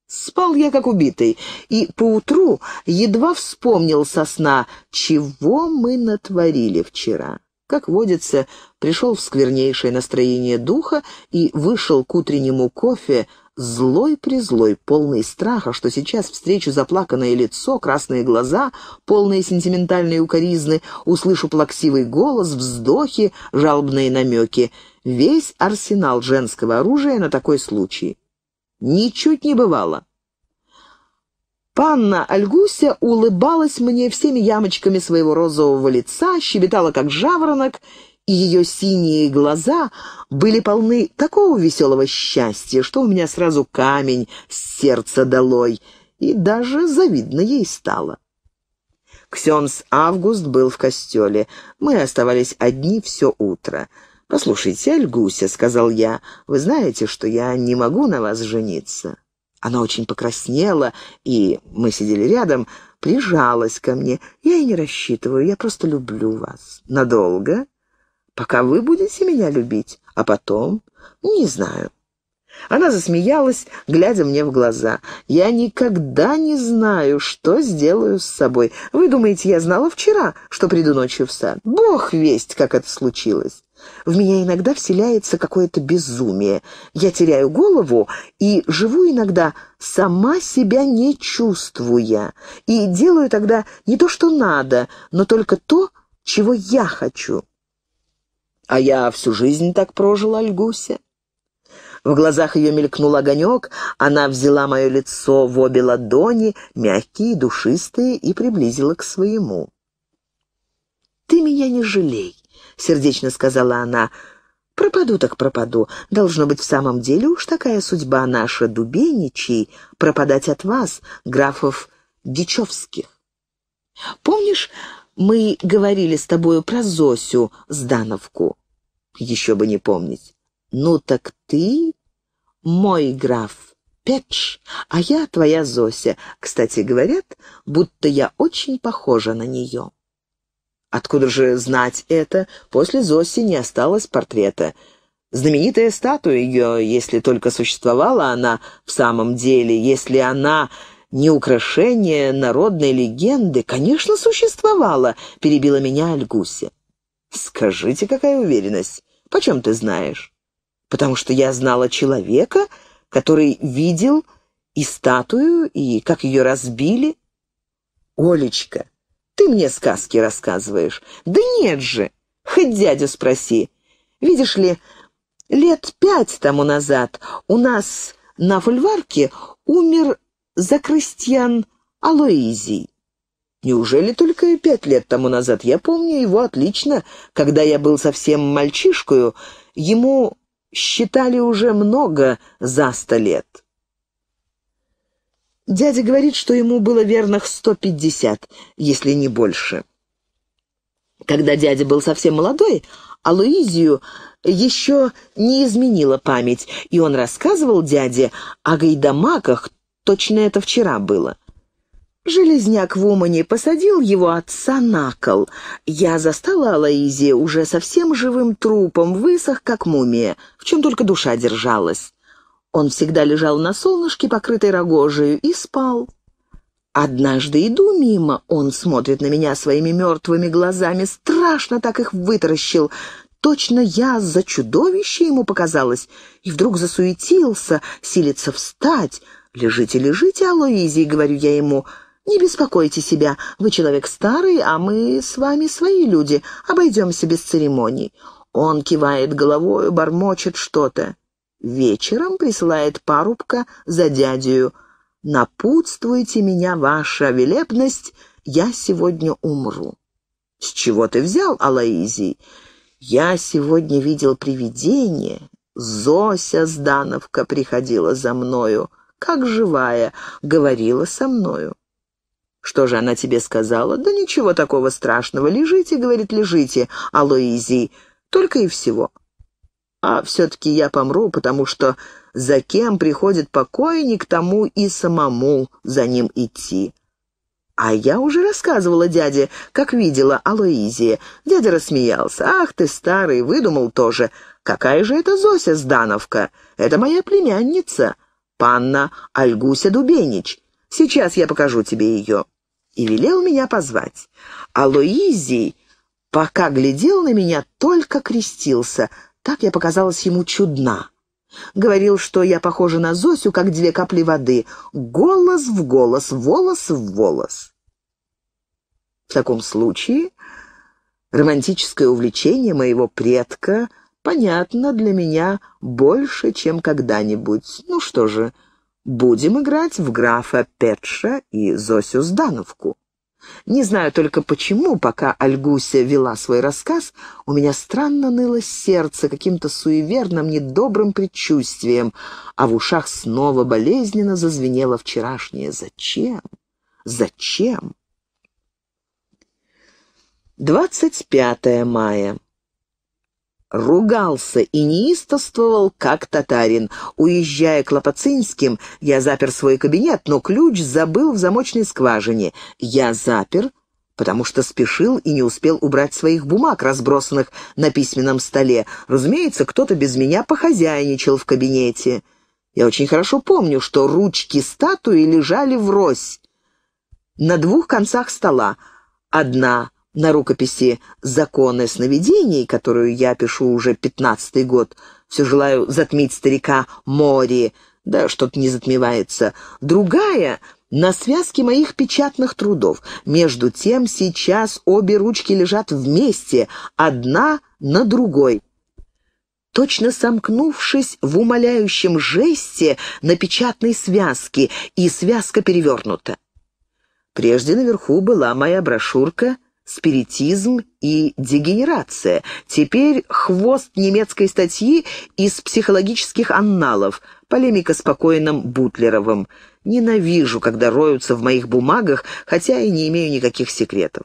Спал я как убитый, и поутру едва вспомнил со сна, чего мы натворили вчера. Как водится, пришел в сквернейшее настроение духа и вышел к утреннему кофе злой-призлой, полный страха, что сейчас встречу заплаканное лицо, красные глаза, полные сентиментальной укоризны, услышу плаксивый голос, вздохи, жалобные намеки. Весь арсенал женского оружия на такой случай. Ничуть не бывало. Панна Альгуся улыбалась мне всеми ямочками своего розового лица, щебетала как жаворонок и ее синие глаза были полны такого веселого счастья, что у меня сразу камень с сердца долой, и даже завидно ей стало. Ксенс Август был в костеле. Мы оставались одни все утро. «Послушайте, Альгуся», — сказал я, — «вы знаете, что я не могу на вас жениться». Она очень покраснела, и мы сидели рядом, прижалась ко мне. «Я и не рассчитываю, я просто люблю вас». «Надолго?» Пока вы будете меня любить, а потом... Не знаю». Она засмеялась, глядя мне в глаза. «Я никогда не знаю, что сделаю с собой. Вы думаете, я знала вчера, что приду ночью в сад? Бог весть, как это случилось!» В меня иногда вселяется какое-то безумие. Я теряю голову и живу иногда, сама себя не чувствуя. И делаю тогда не то, что надо, но только то, чего я хочу. А я всю жизнь так прожила, Льгуся. В глазах ее мелькнул огонек, она взяла мое лицо в обе ладони, мягкие, душистые, и приблизила к своему. «Ты меня не жалей», — сердечно сказала она. «Пропаду так пропаду. Должно быть, в самом деле уж такая судьба наша, Дубеничей, пропадать от вас, графов Дичевских. Помнишь, мы говорили с тобою про Зосю, Здановку?» еще бы не помнить. «Ну так ты мой граф Петш, а я твоя Зося. Кстати, говорят, будто я очень похожа на нее». Откуда же знать это? После Зоси не осталось портрета. Знаменитая статуя ее, если только существовала она в самом деле, если она не украшение народной легенды, конечно, существовала, перебила меня Альгуся. «Скажите, какая уверенность? Почем ты знаешь?» «Потому что я знала человека, который видел и статую, и как ее разбили». «Олечка, ты мне сказки рассказываешь». «Да нет же! Хоть дядю спроси. Видишь ли, лет пять тому назад у нас на фольварке умер Закрыстьян Алоизий. Неужели только пять лет тому назад? Я помню его отлично. Когда я был совсем мальчишкою, ему считали уже много за сто лет. Дядя говорит, что ему было верных пятьдесят, если не больше. Когда дядя был совсем молодой, а Луизию еще не изменила память, и он рассказывал дяде о гайдамаках, точно это вчера было. Железняк в Умане посадил его отца на кол. Я застала Алаизия уже совсем живым трупом, высох как мумия, в чем только душа держалась. Он всегда лежал на солнышке, покрытой рогожею, и спал. Однажды иду мимо, он смотрит на меня своими мертвыми глазами, страшно так их вытаращил. Точно я за чудовище ему показалась, и вдруг засуетился, силится встать. «Лежите, лежите, Алоизий», — говорю я ему, — не беспокойте себя, вы человек старый, а мы с вами свои люди, обойдемся без церемоний». Он кивает головой, бормочет что-то. Вечером присылает парубка за дядю. «Напутствуйте меня, ваша велепность, я сегодня умру». «С чего ты взял, Алаизий?» «Я сегодня видел привидение. Зося Здановка приходила за мною, как живая, говорила со мною. «Что же она тебе сказала?» «Да ничего такого страшного. Лежите, — говорит, — лежите, Алоизи, Только и всего». «А все-таки я помру, потому что за кем приходит покойник, тому и самому за ним идти». «А я уже рассказывала дяде, как видела Алоизия». Дядя рассмеялся. «Ах ты, старый, выдумал тоже. Какая же это Зося Здановка? Это моя племянница, панна Альгуся Дубенич. Сейчас я покажу тебе ее» и велел меня позвать. А Луизий, пока глядел на меня, только крестился. Так я показалась ему чудна. Говорил, что я похожа на Зосю, как две капли воды. Голос в голос, волос в волос. В таком случае романтическое увлечение моего предка понятно для меня больше, чем когда-нибудь. Ну что же, Будем играть в графа Петша и Зосю Сдановку. Не знаю только почему, пока Альгуся вела свой рассказ, у меня странно ныло сердце каким-то суеверным, недобрым предчувствием, а в ушах снова болезненно зазвенело вчерашнее «Зачем? Зачем?» 25 мая ругался и неистовствовал, как татарин. Уезжая к Лопоцинским, я запер свой кабинет, но ключ забыл в замочной скважине. Я запер, потому что спешил и не успел убрать своих бумаг, разбросанных на письменном столе. Разумеется, кто-то без меня похозяйничал в кабинете. Я очень хорошо помню, что ручки статуи лежали врозь на двух концах стола. Одна — на рукописи «Законы сновидений», которую я пишу уже пятнадцатый год. Все желаю затмить старика Мори, да что-то не затмевается. Другая на связке моих печатных трудов. Между тем сейчас обе ручки лежат вместе, одна на другой. Точно сомкнувшись в умоляющем жесте на печатной связке, и связка перевернута. Прежде наверху была моя брошюрка — спиритизм и дегенерация. Теперь хвост немецкой статьи из психологических анналов, полемика с покойным Бутлеровым. Ненавижу, когда роются в моих бумагах, хотя и не имею никаких секретов.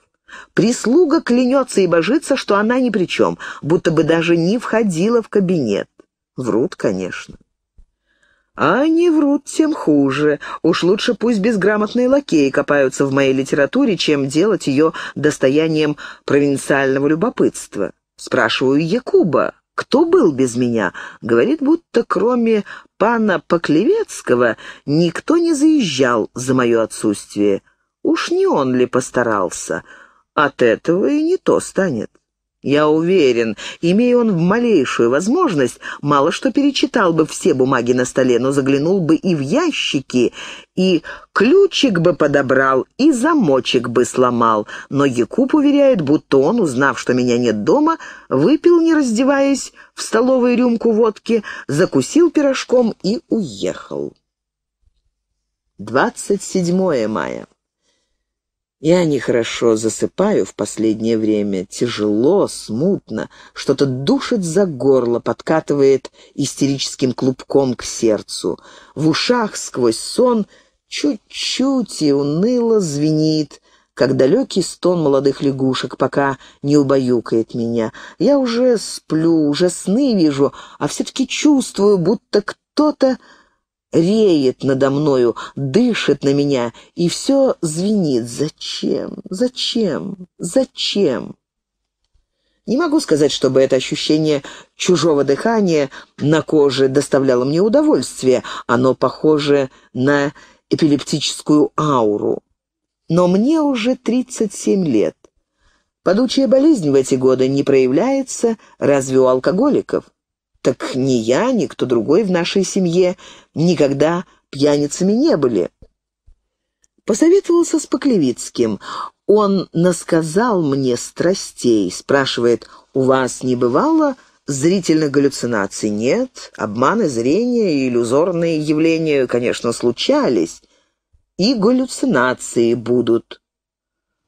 Прислуга клянется и божится, что она ни при чем, будто бы даже не входила в кабинет. Врут, конечно. А не врут, тем хуже. Уж лучше пусть безграмотные лакеи копаются в моей литературе, чем делать ее достоянием провинциального любопытства. Спрашиваю Якуба, кто был без меня? Говорит, будто кроме пана Поклевецкого никто не заезжал за мое отсутствие. Уж не он ли постарался? От этого и не то станет. Я уверен, имея он в малейшую возможность, мало что перечитал бы все бумаги на столе, но заглянул бы и в ящики, и ключик бы подобрал, и замочек бы сломал. Но Якуб уверяет, будто он, узнав, что меня нет дома, выпил, не раздеваясь, в столовой рюмку водки, закусил пирожком и уехал. 27 мая. Я нехорошо засыпаю в последнее время, тяжело, смутно, что-то душит за горло, подкатывает истерическим клубком к сердцу. В ушах сквозь сон чуть-чуть и уныло звенит, как далекий стон молодых лягушек, пока не убаюкает меня. Я уже сплю, уже сны вижу, а все-таки чувствую, будто кто-то реет надо мною, дышит на меня, и все звенит. Зачем? Зачем? Зачем? Не могу сказать, чтобы это ощущение чужого дыхания на коже доставляло мне удовольствие. Оно похоже на эпилептическую ауру. Но мне уже 37 лет. Подучая болезнь в эти годы не проявляется, разве у алкоголиков? Так ни я, ни кто другой в нашей семье никогда пьяницами не были. Посоветовался с Поклевицким. Он насказал мне страстей, спрашивает, у вас не бывало зрительных галлюцинаций? Нет, обманы зрения и иллюзорные явления, конечно, случались. И галлюцинации будут.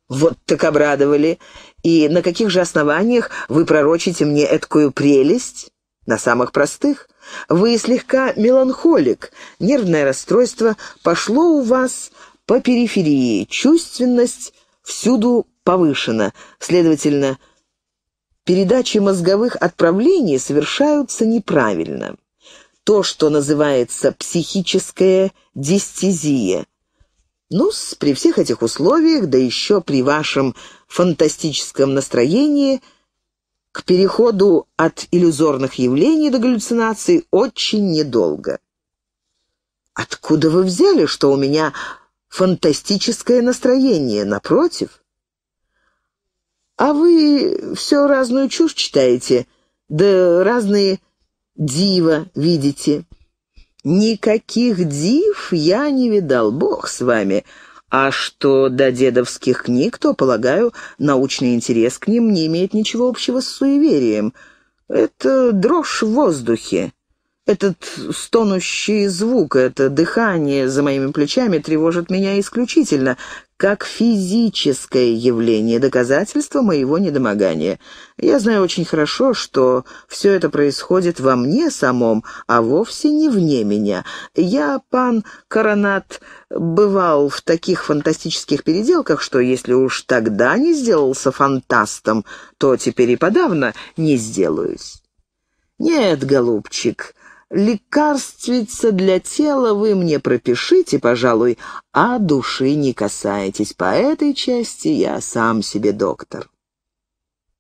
Вот так обрадовали. И на каких же основаниях вы пророчите мне эткую прелесть? на самых простых. Вы слегка меланхолик, нервное расстройство пошло у вас по периферии, чувственность всюду повышена, следовательно, передачи мозговых отправлений совершаются неправильно. То, что называется психическая дистезия. ну при всех этих условиях, да еще при вашем фантастическом настроении – к переходу от иллюзорных явлений до галлюцинаций очень недолго. «Откуда вы взяли, что у меня фантастическое настроение? Напротив?» «А вы все разную чушь читаете, да разные дива видите». «Никаких див я не видал, бог с вами. А что до дедовских книг, то, полагаю, научный интерес к ним не имеет ничего общего с суеверием. Это дрожь в воздухе. Этот стонущий звук, это дыхание за моими плечами тревожит меня исключительно, как физическое явление, доказательство моего недомогания. Я знаю очень хорошо, что все это происходит во мне самом, а вовсе не вне меня. Я, пан Коронат, бывал в таких фантастических переделках, что если уж тогда не сделался фантастом, то теперь и подавно не сделаюсь. «Нет, голубчик, Лекарствица для тела вы мне пропишите, пожалуй, а души не касаетесь. По этой части я сам себе доктор».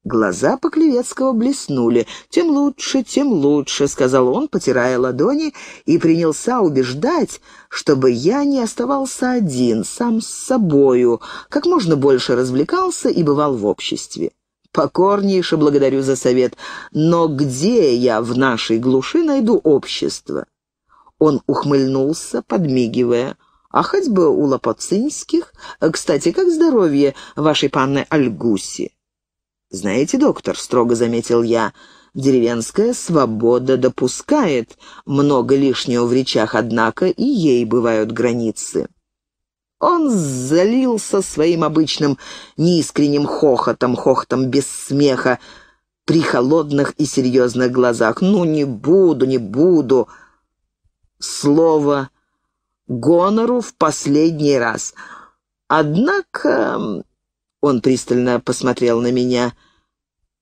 Глаза Поклевецкого блеснули. «Тем лучше, тем лучше», — сказал он, потирая ладони, и принялся убеждать, чтобы я не оставался один, сам с собою, как можно больше развлекался и бывал в обществе. Покорнейше благодарю за совет. Но где я в нашей глуши найду общество?» Он ухмыльнулся, подмигивая. «А хоть бы у Лопоцинских. Кстати, как здоровье вашей панны Альгуси?» «Знаете, доктор», — строго заметил я, — «деревенская свобода допускает много лишнего в речах, однако и ей бывают границы». Он залился своим обычным неискренним хохотом, хохотом без смеха, при холодных и серьезных глазах. «Ну, не буду, не буду!» Слово «гонору» в последний раз. Однако... Он пристально посмотрел на меня.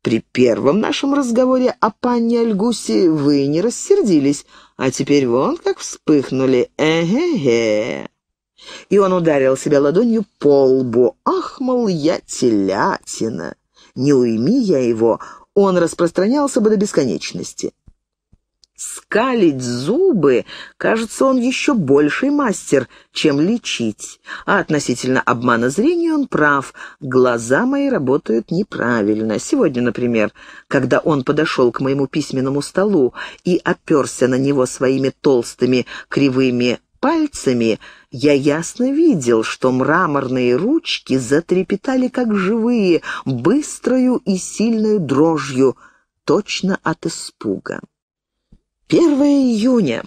«При первом нашем разговоре о панне Альгусе вы не рассердились, а теперь вон как вспыхнули. Эге-ге!» И он ударил себя ладонью по лбу. «Ах, мол, я телятина! Не уйми я его!» Он распространялся бы до бесконечности. Скалить зубы, кажется, он еще больший мастер, чем лечить. А относительно обмана зрения он прав. Глаза мои работают неправильно. Сегодня, например, когда он подошел к моему письменному столу и оперся на него своими толстыми кривыми пальцами, я ясно видел, что мраморные ручки затрепетали, как живые, быстрою и сильной дрожью, точно от испуга. 1 июня.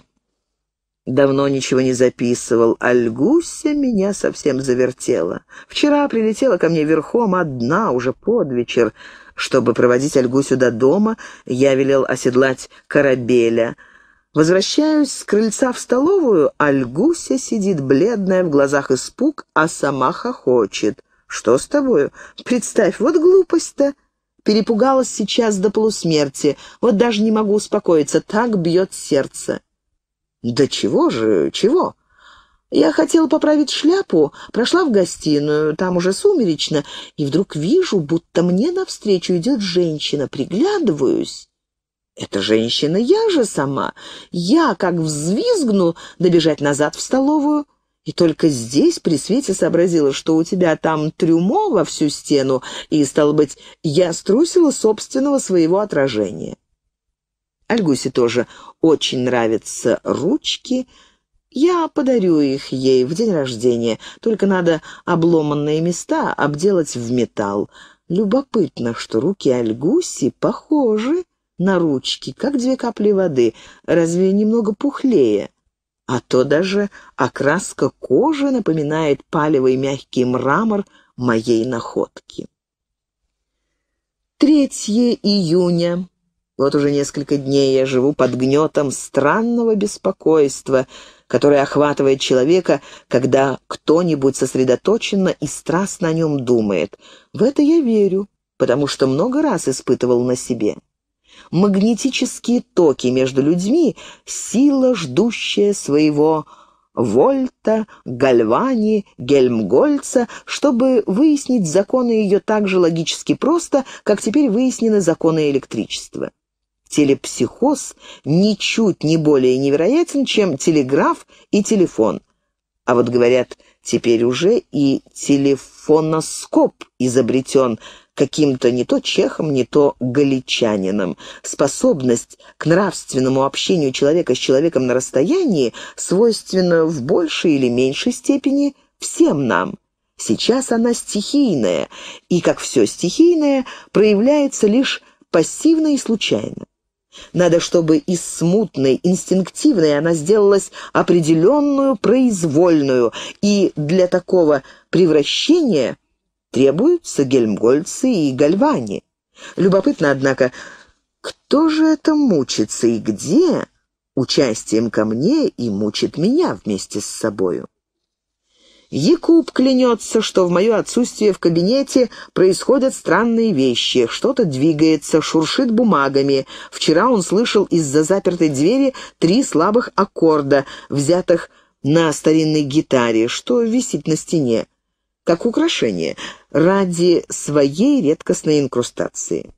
Давно ничего не записывал, а Льгуся меня совсем завертела. Вчера прилетела ко мне верхом одна, уже под вечер. Чтобы проводить Альгусю до дома, я велел оседлать корабеля — Возвращаюсь с крыльца в столовую, Альгуся сидит бледная, в глазах испуг, а сама хохочет. «Что с тобою? Представь, вот глупость-то!» Перепугалась сейчас до полусмерти. Вот даже не могу успокоиться, так бьет сердце. «Да чего же, чего?» Я хотела поправить шляпу, прошла в гостиную, там уже сумеречно, и вдруг вижу, будто мне навстречу идет женщина, приглядываюсь. Это женщина, я же сама. Я, как взвизгну, добежать назад в столовую. И только здесь при свете сообразила, что у тебя там трюмо во всю стену, и, стало быть, я струсила собственного своего отражения. Альгусе тоже очень нравятся ручки. Я подарю их ей в день рождения, только надо обломанные места обделать в металл. Любопытно, что руки Альгуси похожи на ручке, как две капли воды, разве немного пухлее. А то даже окраска кожи напоминает палевый мягкий мрамор моей находки. 3 июня. Вот уже несколько дней я живу под гнетом странного беспокойства, которое охватывает человека, когда кто-нибудь сосредоточенно и страстно о нем думает. В это я верю, потому что много раз испытывал на себе магнетические токи между людьми, сила, ждущая своего Вольта, Гальвани, Гельмгольца, чтобы выяснить законы ее так же логически просто, как теперь выяснены законы электричества. Телепсихоз ничуть не более невероятен, чем телеграф и телефон. А вот, говорят, теперь уже и телефоноскоп изобретен – каким-то не то чехом, не то галичанином. Способность к нравственному общению человека с человеком на расстоянии свойственна в большей или меньшей степени всем нам. Сейчас она стихийная, и, как все стихийное, проявляется лишь пассивно и случайно. Надо, чтобы из смутной, инстинктивной она сделалась определенную, произвольную, и для такого превращения требуются гельмгольцы и гальвани. Любопытно, однако, кто же это мучится и где участием ко мне и мучит меня вместе с собою? Якуб клянется, что в мое отсутствие в кабинете происходят странные вещи. Что-то двигается, шуршит бумагами. Вчера он слышал из-за запертой двери три слабых аккорда, взятых на старинной гитаре, что висит на стене, как украшение ради своей редкостной инкрустации.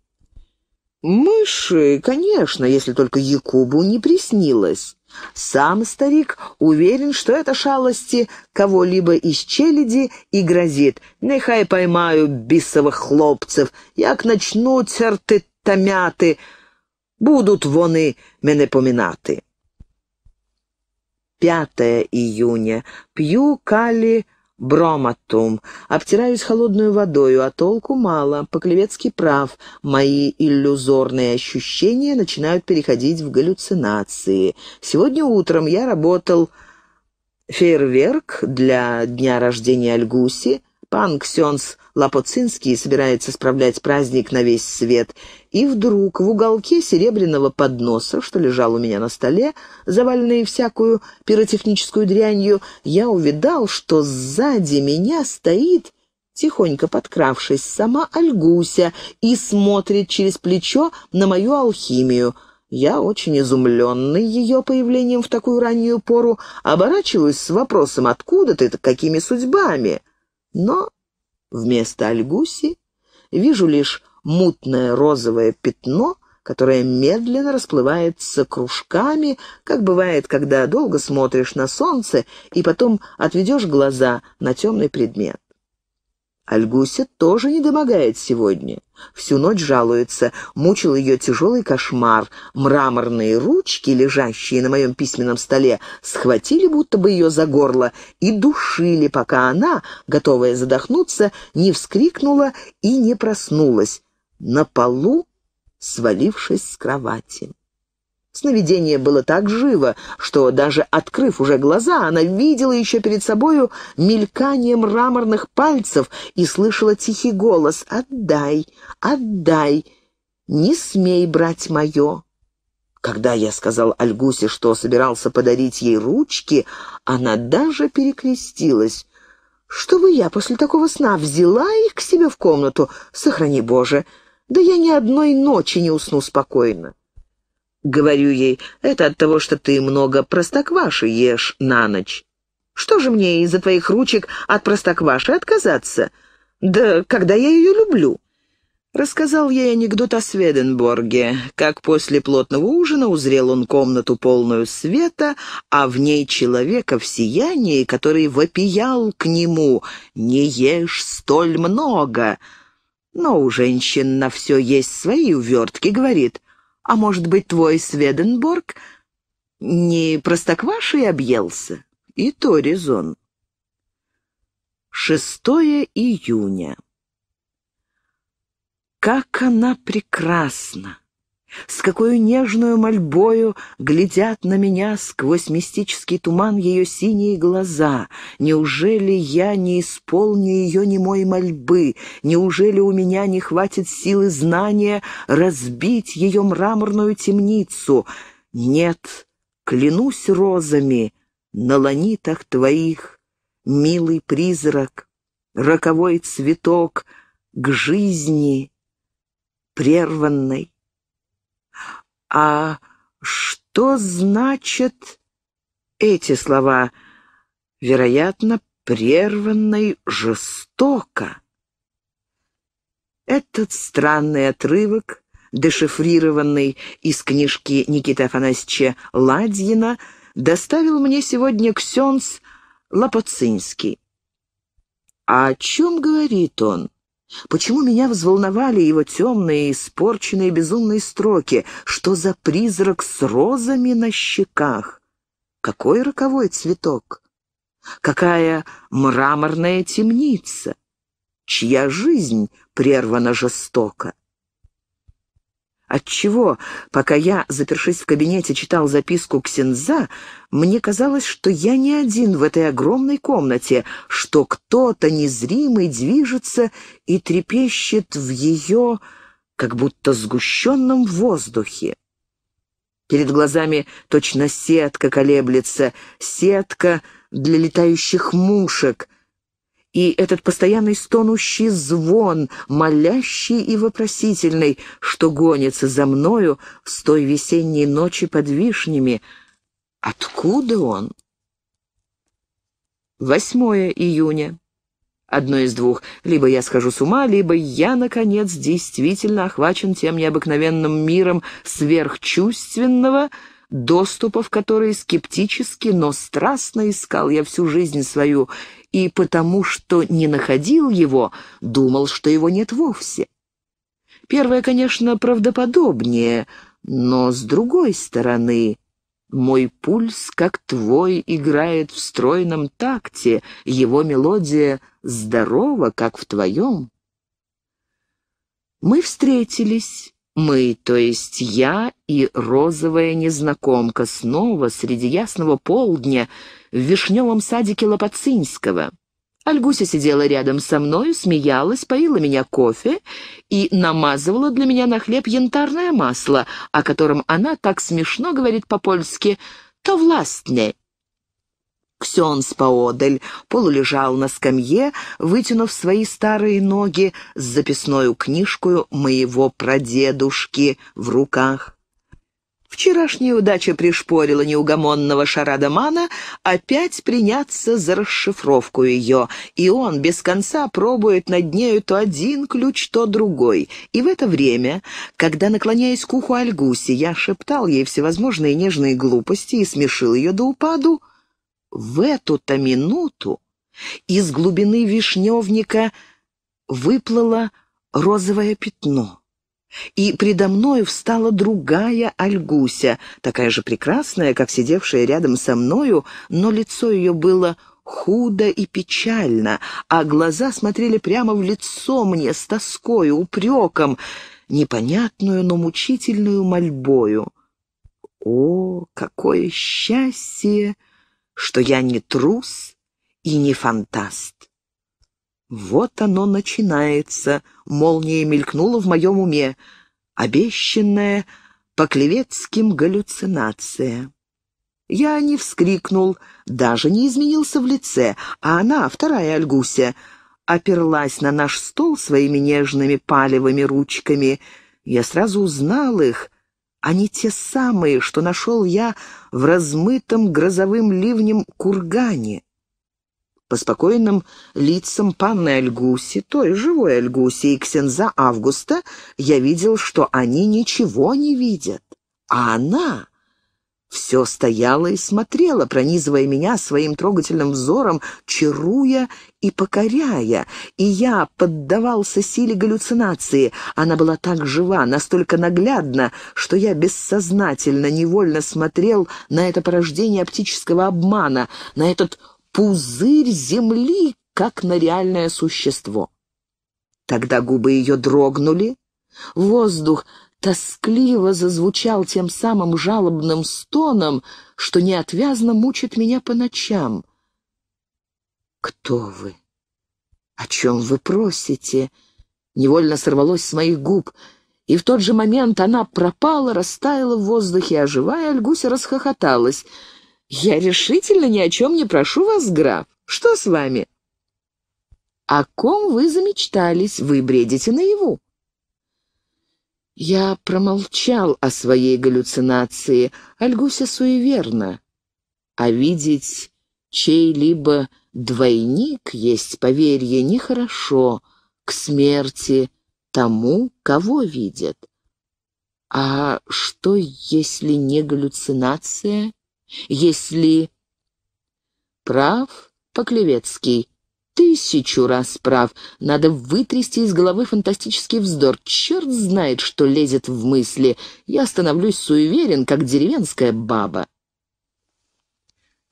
Мыши, конечно, если только Якубу не приснилось. Сам старик уверен, что это шалости кого-либо из челяди и грозит. Нехай поймаю бисовых хлопцев, як начну церты тамяти, будут вони мене поминати. 5 июня. Пью кали Броматум. Обтираюсь холодной водою, а толку мало. Поклевецкий прав. Мои иллюзорные ощущения начинают переходить в галлюцинации. Сегодня утром я работал фейерверк для дня рождения Альгуси. Панксенс. Лапоцинский собирается справлять праздник на весь свет. И вдруг в уголке серебряного подноса, что лежал у меня на столе, заваленный всякую пиротехническую дрянью, я увидал, что сзади меня стоит тихонько подкравшись, сама Альгуся и смотрит через плечо на мою алхимию. Я, очень изумленный ее появлением в такую раннюю пору, оборачиваюсь с вопросом «Откуда ты? Какими судьбами?» Но Вместо Альгуси вижу лишь мутное розовое пятно, которое медленно расплывается кружками, как бывает, когда долго смотришь на солнце и потом отведешь глаза на темный предмет. Альгуся тоже не домогает сегодня. Всю ночь жалуется, мучил ее тяжелый кошмар. Мраморные ручки, лежащие на моем письменном столе, схватили будто бы ее за горло и душили, пока она, готовая задохнуться, не вскрикнула и не проснулась. На полу, свалившись с кровати. Сновидение было так живо, что даже открыв уже глаза, она видела еще перед собою мелькание мраморных пальцев и слышала тихий голос «Отдай! Отдай! Не смей брать мое!» Когда я сказал Альгусе, что собирался подарить ей ручки, она даже перекрестилась. «Чтобы я после такого сна взяла их к себе в комнату, сохрани Боже! Да я ни одной ночи не усну спокойно!» Говорю ей, это от того, что ты много простокваши ешь на ночь. Что же мне из-за твоих ручек от простокваши отказаться? Да когда я ее люблю? Рассказал ей анекдот о Сведенборге, как после плотного ужина узрел он комнату полную света, а в ней человека в сиянии, который вопиял к нему «Не ешь столь много!» Но у женщин на все есть свои увертки, говорит а может быть, твой Сведенборг не простоквашей объелся? И то резон. 6 июня. Как она прекрасна! С какой нежную мольбою глядят на меня сквозь мистический туман ее синие глаза. Неужели я не исполню ее немой мольбы? Неужели у меня не хватит силы знания разбить ее мраморную темницу? Нет, клянусь розами, на ланитах твоих, милый призрак, роковой цветок к жизни прерванной а что значит эти слова? Вероятно, прерванной жестоко. Этот странный отрывок, дешифрированный из книжки Никиты Афанасьевича Ладьина, доставил мне сегодня ксенс Лапоцинский. о чем говорит он? Почему меня взволновали его темные, испорченные, безумные строки? Что за призрак с розами на щеках? Какой роковой цветок? Какая мраморная темница? Чья жизнь прервана жестоко? Отчего, пока я, запершись в кабинете, читал записку Ксенза, мне казалось, что я не один в этой огромной комнате, что кто-то незримый движется и трепещет в ее как будто сгущенном воздухе. Перед глазами точно сетка колеблется, сетка для летающих мушек, и этот постоянный стонущий звон, молящий и вопросительный, что гонится за мною с той весенней ночи под вишнями. Откуда он? 8 июня. Одно из двух. Либо я схожу с ума, либо я, наконец, действительно охвачен тем необыкновенным миром сверхчувственного, доступов, которые скептически, но страстно искал я всю жизнь свою, и потому, что не находил его, думал, что его нет вовсе. Первое, конечно, правдоподобнее, но с другой стороны, мой пульс, как твой, играет в стройном такте, его мелодия здорова, как в твоем. Мы встретились, мы, то есть я и розовая незнакомка, снова среди ясного полдня в вишневом садике Лопацинского. Альгуся сидела рядом со мной, смеялась, поила меня кофе и намазывала для меня на хлеб янтарное масло, о котором она так смешно говорит по-польски «то властне» Ксенс поодаль полулежал на скамье, вытянув свои старые ноги с записной книжкою моего прадедушки в руках. Вчерашняя удача пришпорила неугомонного Шарадамана опять приняться за расшифровку ее, и он без конца пробует над нею то один ключ, то другой. И в это время, когда, наклоняясь к уху Альгуси, я шептал ей всевозможные нежные глупости и смешил ее до упаду, в эту-то минуту из глубины вишневника выплыло розовое пятно. И предо мною встала другая Альгуся, такая же прекрасная, как сидевшая рядом со мною, но лицо ее было худо и печально, а глаза смотрели прямо в лицо мне с тоской, упреком, непонятную, но мучительную мольбою. О, какое счастье! что я не трус и не фантаст. Вот оно начинается, молния мелькнула в моем уме, обещанная по клеветским галлюцинация. Я не вскрикнул, даже не изменился в лице, а она, вторая Альгуся, оперлась на наш стол своими нежными палевыми ручками. Я сразу узнал их, они те самые, что нашел я в размытом грозовым ливнем кургане. По спокойным лицам панны Альгуси, той живой Альгуси и ксенза Августа, я видел, что они ничего не видят. А она все стояло и смотрело, пронизывая меня своим трогательным взором, чаруя и покоряя, и я поддавался силе галлюцинации. Она была так жива, настолько наглядна, что я бессознательно, невольно смотрел на это порождение оптического обмана, на этот пузырь земли, как на реальное существо. Тогда губы ее дрогнули, воздух тоскливо зазвучал тем самым жалобным стоном, что неотвязно мучит меня по ночам. «Кто вы? О чем вы просите?» Невольно сорвалось с моих губ, и в тот же момент она пропала, растаяла в воздухе, оживая, а Альгуся расхохоталась. «Я решительно ни о чем не прошу вас, граф. Что с вами?» «О ком вы замечтались? Вы бредите наяву». Я промолчал о своей галлюцинации. Альгуся суеверна. А видеть чей-либо двойник есть поверье нехорошо к смерти тому, кого видят. А что, если не галлюцинация? Если... Прав Поклевецкий, тысячу раз прав. Надо вытрясти из головы фантастический вздор. Черт знает, что лезет в мысли. Я становлюсь суеверен, как деревенская баба.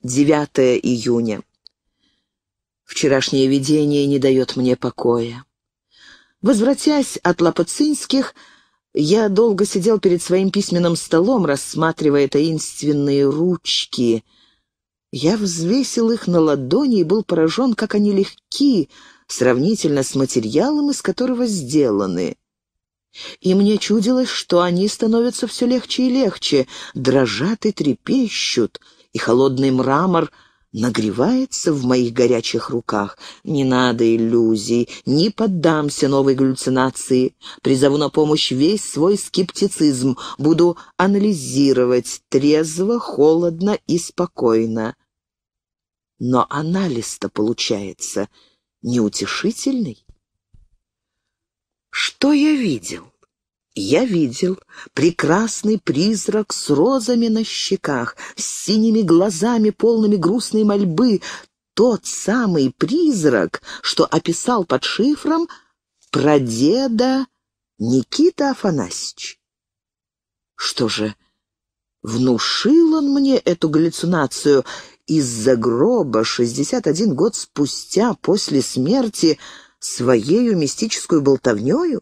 9 июня. Вчерашнее видение не дает мне покоя. Возвратясь от Лапоцинских, я долго сидел перед своим письменным столом, рассматривая таинственные ручки — я взвесил их на ладони и был поражен, как они легки, сравнительно с материалом, из которого сделаны. И мне чудилось, что они становятся все легче и легче, дрожат и трепещут, и холодный мрамор нагревается в моих горячих руках. Не надо иллюзий, не поддамся новой галлюцинации. Призову на помощь весь свой скептицизм, буду анализировать трезво, холодно и спокойно но анализ-то получается неутешительный. Что я видел? Я видел прекрасный призрак с розами на щеках, с синими глазами, полными грустной мольбы, тот самый призрак, что описал под шифром прадеда Никита Афанасьевич. Что же, внушил он мне эту галлюцинацию из-за гроба 61 год спустя после смерти своею мистическую болтовнёю?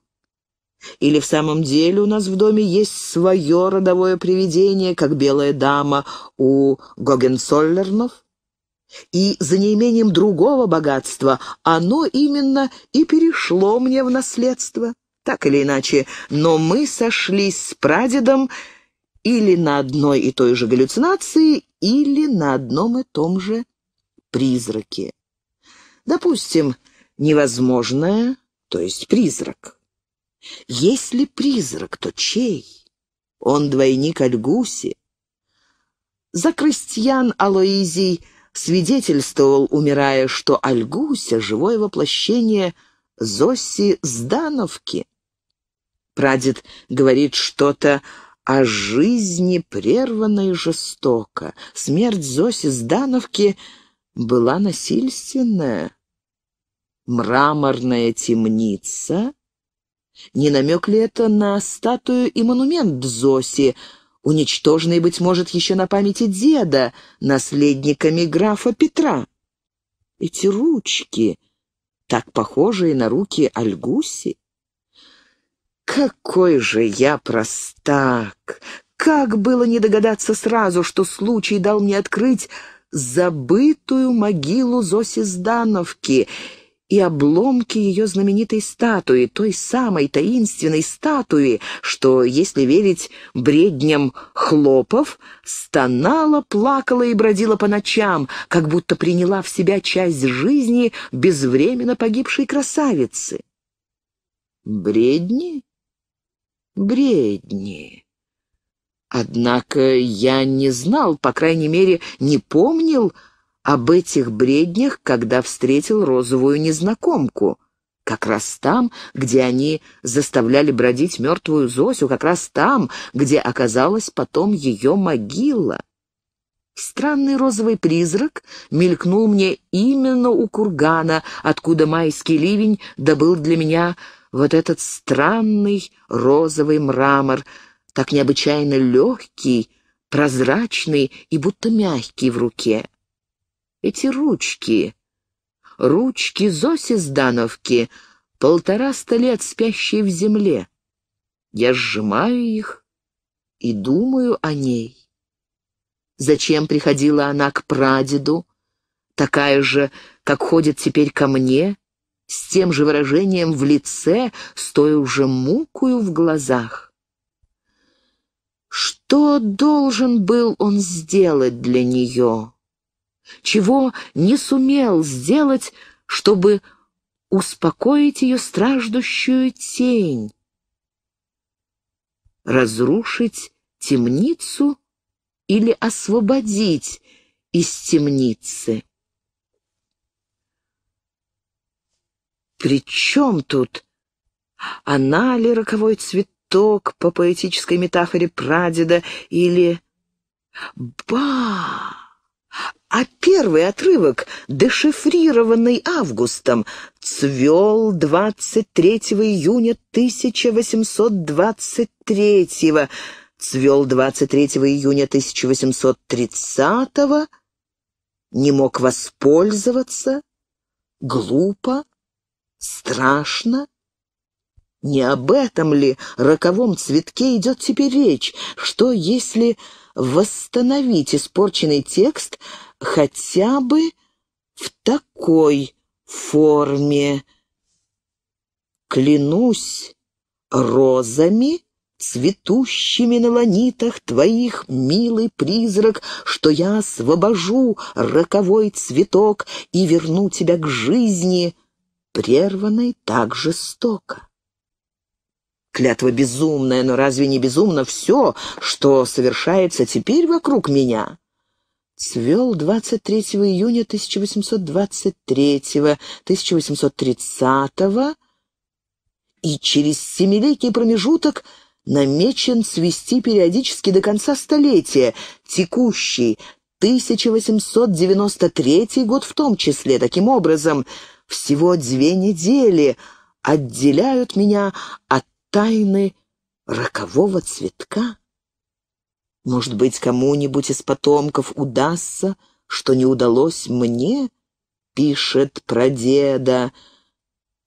Или в самом деле у нас в доме есть свое родовое привидение, как белая дама у Гогенсоллернов? И за неимением другого богатства оно именно и перешло мне в наследство. Так или иначе, но мы сошлись с прадедом или на одной и той же галлюцинации, или на одном и том же призраке. Допустим, невозможное, то есть призрак. Если призрак, то чей? Он двойник Альгуси. За крестьян Алоизий свидетельствовал, умирая, что Альгуся — живое воплощение Зоси Здановки. Прадед говорит что-то о жизни, прерванной жестоко. Смерть Зоси Сдановки была насильственная. Мраморная темница? Не намек ли это на статую и монумент Зоси, уничтоженный, быть может, еще на памяти деда, наследниками графа Петра? Эти ручки, так похожие на руки Альгуси? Какой же я простак! Как было не догадаться сразу, что случай дал мне открыть забытую могилу Зоси Здановки и обломки ее знаменитой статуи, той самой таинственной статуи, что, если верить бредням хлопов, стонала, плакала и бродила по ночам, как будто приняла в себя часть жизни безвременно погибшей красавицы. «Бредни?» бредни. Однако я не знал, по крайней мере, не помнил об этих бреднях, когда встретил розовую незнакомку. Как раз там, где они заставляли бродить мертвую Зосю, как раз там, где оказалась потом ее могила. Странный розовый призрак мелькнул мне именно у кургана, откуда майский ливень добыл для меня вот этот странный розовый мрамор, так необычайно легкий, прозрачный и будто мягкий в руке. Эти ручки, ручки Зоси Здановки, полтораста лет спящие в земле. Я сжимаю их и думаю о ней. Зачем приходила она к прадеду, такая же, как ходит теперь ко мне, с тем же выражением в лице, стоя уже мукою в глазах. Что должен был он сделать для нее? Чего не сумел сделать, чтобы успокоить ее страждущую тень? Разрушить темницу или освободить из темницы? При чем тут? Она ли роковой цветок по поэтической метафоре прадеда или... Ба! А первый отрывок, дешифрированный августом, цвел 23 июня 1823 цвел 23 июня 1830 не мог воспользоваться, глупо, Страшно? Не об этом ли роковом цветке идет теперь речь? Что, если восстановить испорченный текст хотя бы в такой форме? «Клянусь розами, цветущими на ланитах твоих, милый призрак, что я освобожу роковой цветок и верну тебя к жизни» прерванной так жестоко. Клятва безумная, но разве не безумно все, что совершается теперь вокруг меня? Цвел 23 июня 1823-1830, и через семилетний промежуток намечен свести периодически до конца столетия, текущий, 1893 год в том числе. Таким образом, всего две недели отделяют меня от тайны рокового цветка. Может быть, кому-нибудь из потомков удастся, что не удалось мне, пишет прадеда,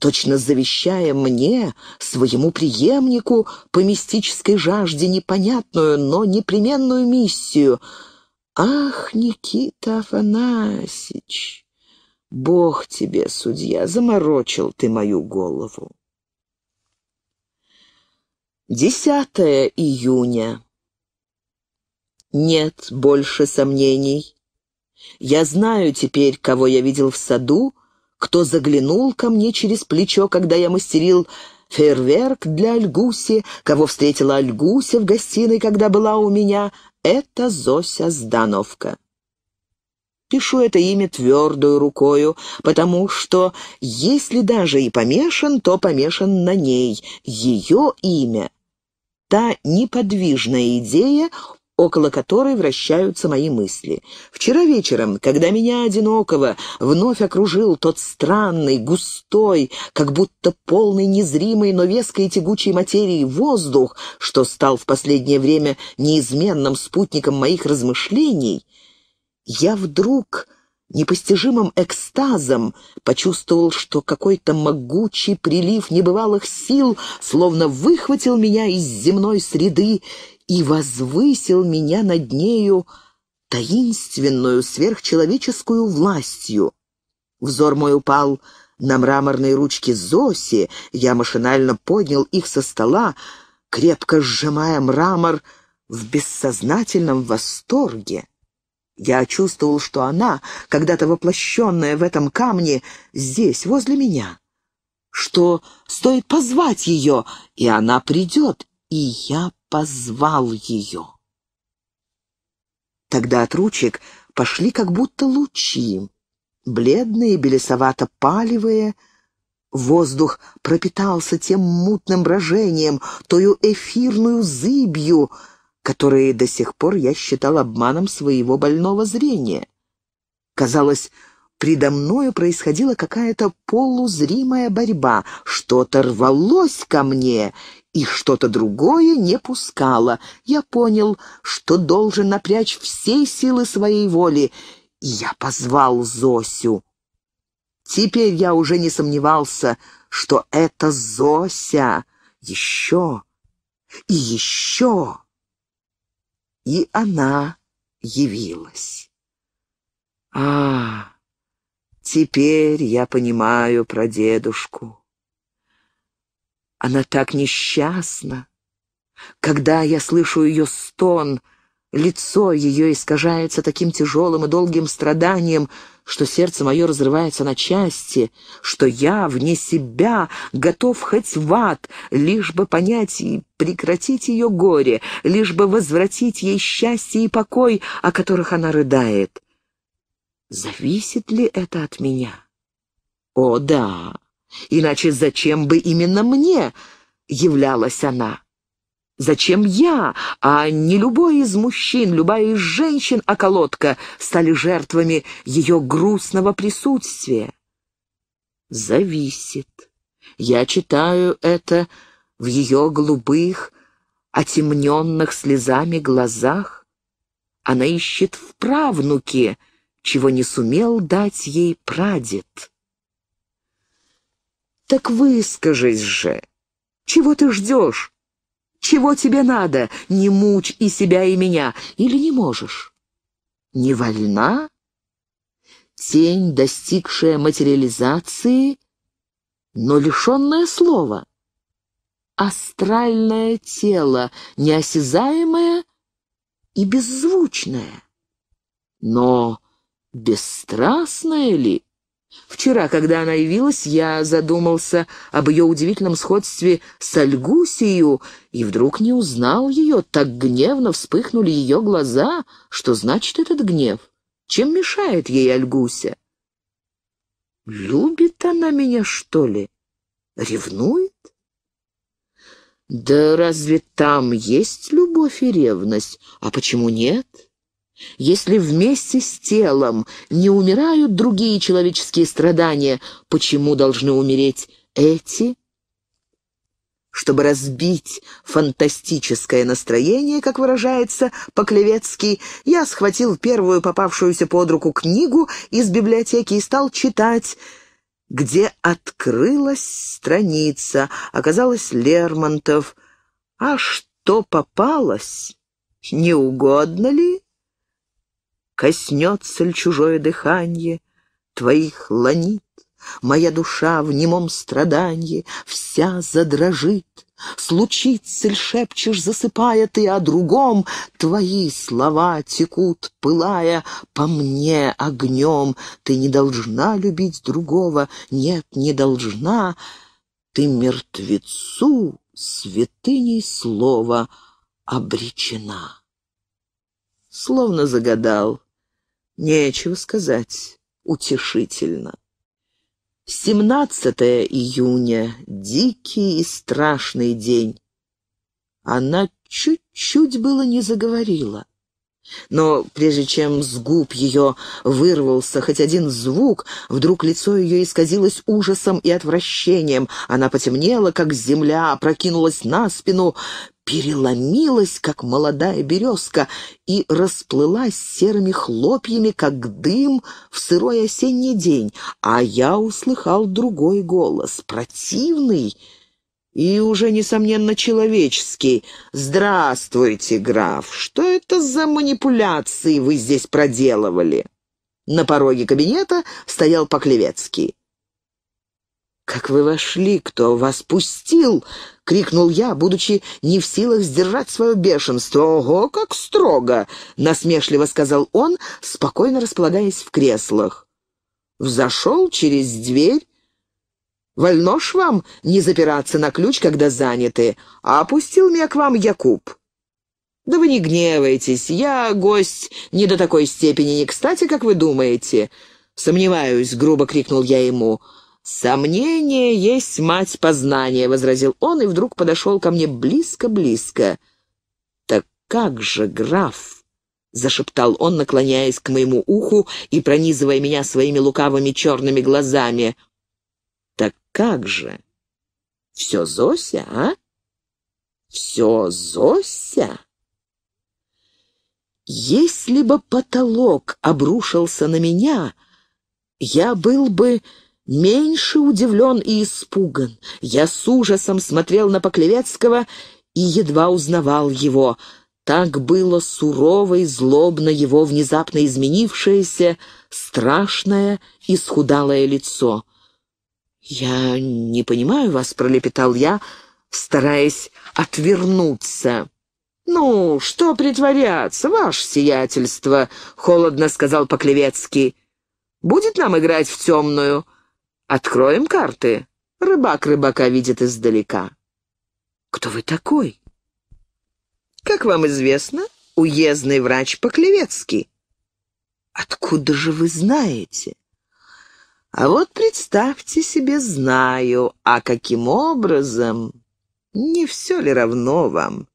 точно завещая мне, своему преемнику, по мистической жажде непонятную, но непременную миссию. Ах, Никита Афанасич! Бог тебе, судья, заморочил ты мою голову. 10 июня. Нет больше сомнений. Я знаю теперь, кого я видел в саду, кто заглянул ко мне через плечо, когда я мастерил фейерверк для Альгуси, кого встретила Альгуся в гостиной, когда была у меня. Это Зося Здановка. Пишу это имя твердую рукою, потому что, если даже и помешан, то помешан на ней. Ее имя — та неподвижная идея, около которой вращаются мои мысли. Вчера вечером, когда меня одинокого вновь окружил тот странный, густой, как будто полный незримой, но веской и тягучей материи воздух, что стал в последнее время неизменным спутником моих размышлений — я вдруг непостижимым экстазом почувствовал, что какой-то могучий прилив небывалых сил словно выхватил меня из земной среды и возвысил меня над нею таинственную сверхчеловеческую властью. Взор мой упал на мраморные ручки Зоси, я машинально поднял их со стола, крепко сжимая мрамор в бессознательном восторге. Я чувствовал, что она, когда-то воплощенная в этом камне, здесь, возле меня. Что стоит позвать ее, и она придет, и я позвал ее. Тогда от ручек пошли как будто лучи, бледные, белесовато-палевые, Воздух пропитался тем мутным брожением, тою эфирную зыбью — которые до сих пор я считал обманом своего больного зрения. Казалось, предо мною происходила какая-то полузримая борьба, что-то рвалось ко мне, и что-то другое не пускало. Я понял, что должен напрячь все силы своей воли, и я позвал Зосю. Теперь я уже не сомневался, что это Зося. Еще и еще и она явилась. А, теперь я понимаю про дедушку. Она так несчастна. Когда я слышу ее стон, Лицо ее искажается таким тяжелым и долгим страданием, что сердце мое разрывается на части, что я вне себя готов хоть в ад, лишь бы понять и прекратить ее горе, лишь бы возвратить ей счастье и покой, о которых она рыдает. Зависит ли это от меня? О, да! Иначе зачем бы именно мне являлась она? Зачем я, а не любой из мужчин, любая из женщин околотка а стали жертвами ее грустного присутствия? Зависит. Я читаю это в ее голубых, отемненных слезами глазах. Она ищет в правнуке, чего не сумел дать ей прадед. Так выскажись же. Чего ты ждешь? Чего тебе надо? Не мучь и себя, и меня. Или не можешь? Не вольна? Тень, достигшая материализации, но лишенное слова. Астральное тело, неосязаемое и беззвучное. Но бесстрастное ли? Вчера, когда она явилась, я задумался об ее удивительном сходстве с Альгусию и вдруг не узнал ее. Так гневно вспыхнули ее глаза. Что значит этот гнев? Чем мешает ей Альгуся? Любит она меня, что ли? Ревнует? Да разве там есть любовь и ревность? А почему нет? Если вместе с телом не умирают другие человеческие страдания, почему должны умереть эти? Чтобы разбить фантастическое настроение, как выражается по-клевецки, я схватил первую попавшуюся под руку книгу из библиотеки и стал читать где открылась страница, оказалось Лермонтов. А что попалось? Не угодно ли? коснется ли чужое дыхание твоих ланит. Моя душа в немом страдании вся задрожит. Случится ли шепчешь, засыпая ты о другом, Твои слова текут, пылая по мне огнем. Ты не должна любить другого, нет, не должна. Ты мертвецу святыней слова обречена. Словно загадал Нечего сказать, утешительно. 17 июня. Дикий и страшный день. Она чуть-чуть было не заговорила. Но прежде чем с губ ее вырвался хоть один звук, вдруг лицо ее исказилось ужасом и отвращением. Она потемнела, как земля, опрокинулась на спину, переломилась, как молодая березка, и расплылась серыми хлопьями, как дым в сырой осенний день, а я услыхал другой голос, противный и уже, несомненно, человеческий. «Здравствуйте, граф! Что это за манипуляции вы здесь проделывали?» На пороге кабинета стоял Поклевецкий. «Как вы вошли? Кто вас пустил?» — крикнул я, будучи не в силах сдержать свое бешенство. «Ого, как строго!» — насмешливо сказал он, спокойно располагаясь в креслах. «Взошел через дверь. Вольно ж вам не запираться на ключ, когда заняты, а опустил меня к вам Якуб». «Да вы не гневайтесь, я гость не до такой степени не кстати, как вы думаете». «Сомневаюсь», — грубо крикнул я ему, — «Сомнение есть мать познания», — возразил он и вдруг подошел ко мне близко-близко. «Так как же, граф?» — зашептал он, наклоняясь к моему уху и пронизывая меня своими лукавыми черными глазами. «Так как же? Все Зося, а? Все Зося?» Если бы потолок обрушился на меня, я был бы меньше удивлен и испуган. Я с ужасом смотрел на Поклевецкого и едва узнавал его. Так было сурово и злобно его внезапно изменившееся, страшное, и схудалое лицо. «Я не понимаю вас», — пролепетал я, стараясь отвернуться. «Ну, что притворяться, ваше сиятельство», — холодно сказал Поклевецкий. «Будет нам играть в темную?» Откроем карты. Рыбак рыбака видит издалека. Кто вы такой? Как вам известно, уездный врач по Поклевецкий. Откуда же вы знаете? А вот представьте себе, знаю, а каким образом? Не все ли равно вам?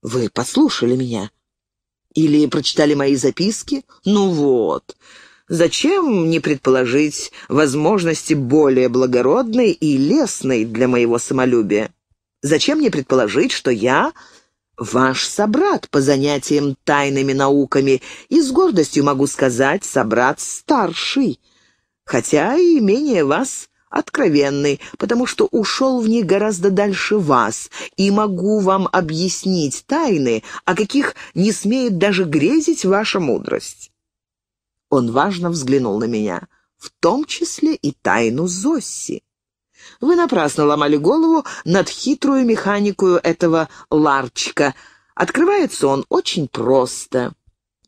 Вы послушали меня? Или прочитали мои записки? Ну вот. Зачем не предположить возможности более благородной и лестной для моего самолюбия? Зачем не предположить, что я ваш собрат по занятиям тайными науками, и с гордостью могу сказать, собрат старший, хотя и менее вас откровенный, потому что ушел в них гораздо дальше вас, и могу вам объяснить тайны, о каких не смеет даже грезить ваша мудрость. Он важно взглянул на меня. «В том числе и тайну Зосси». Вы напрасно ломали голову над хитрую механику этого ларчика. Открывается он очень просто.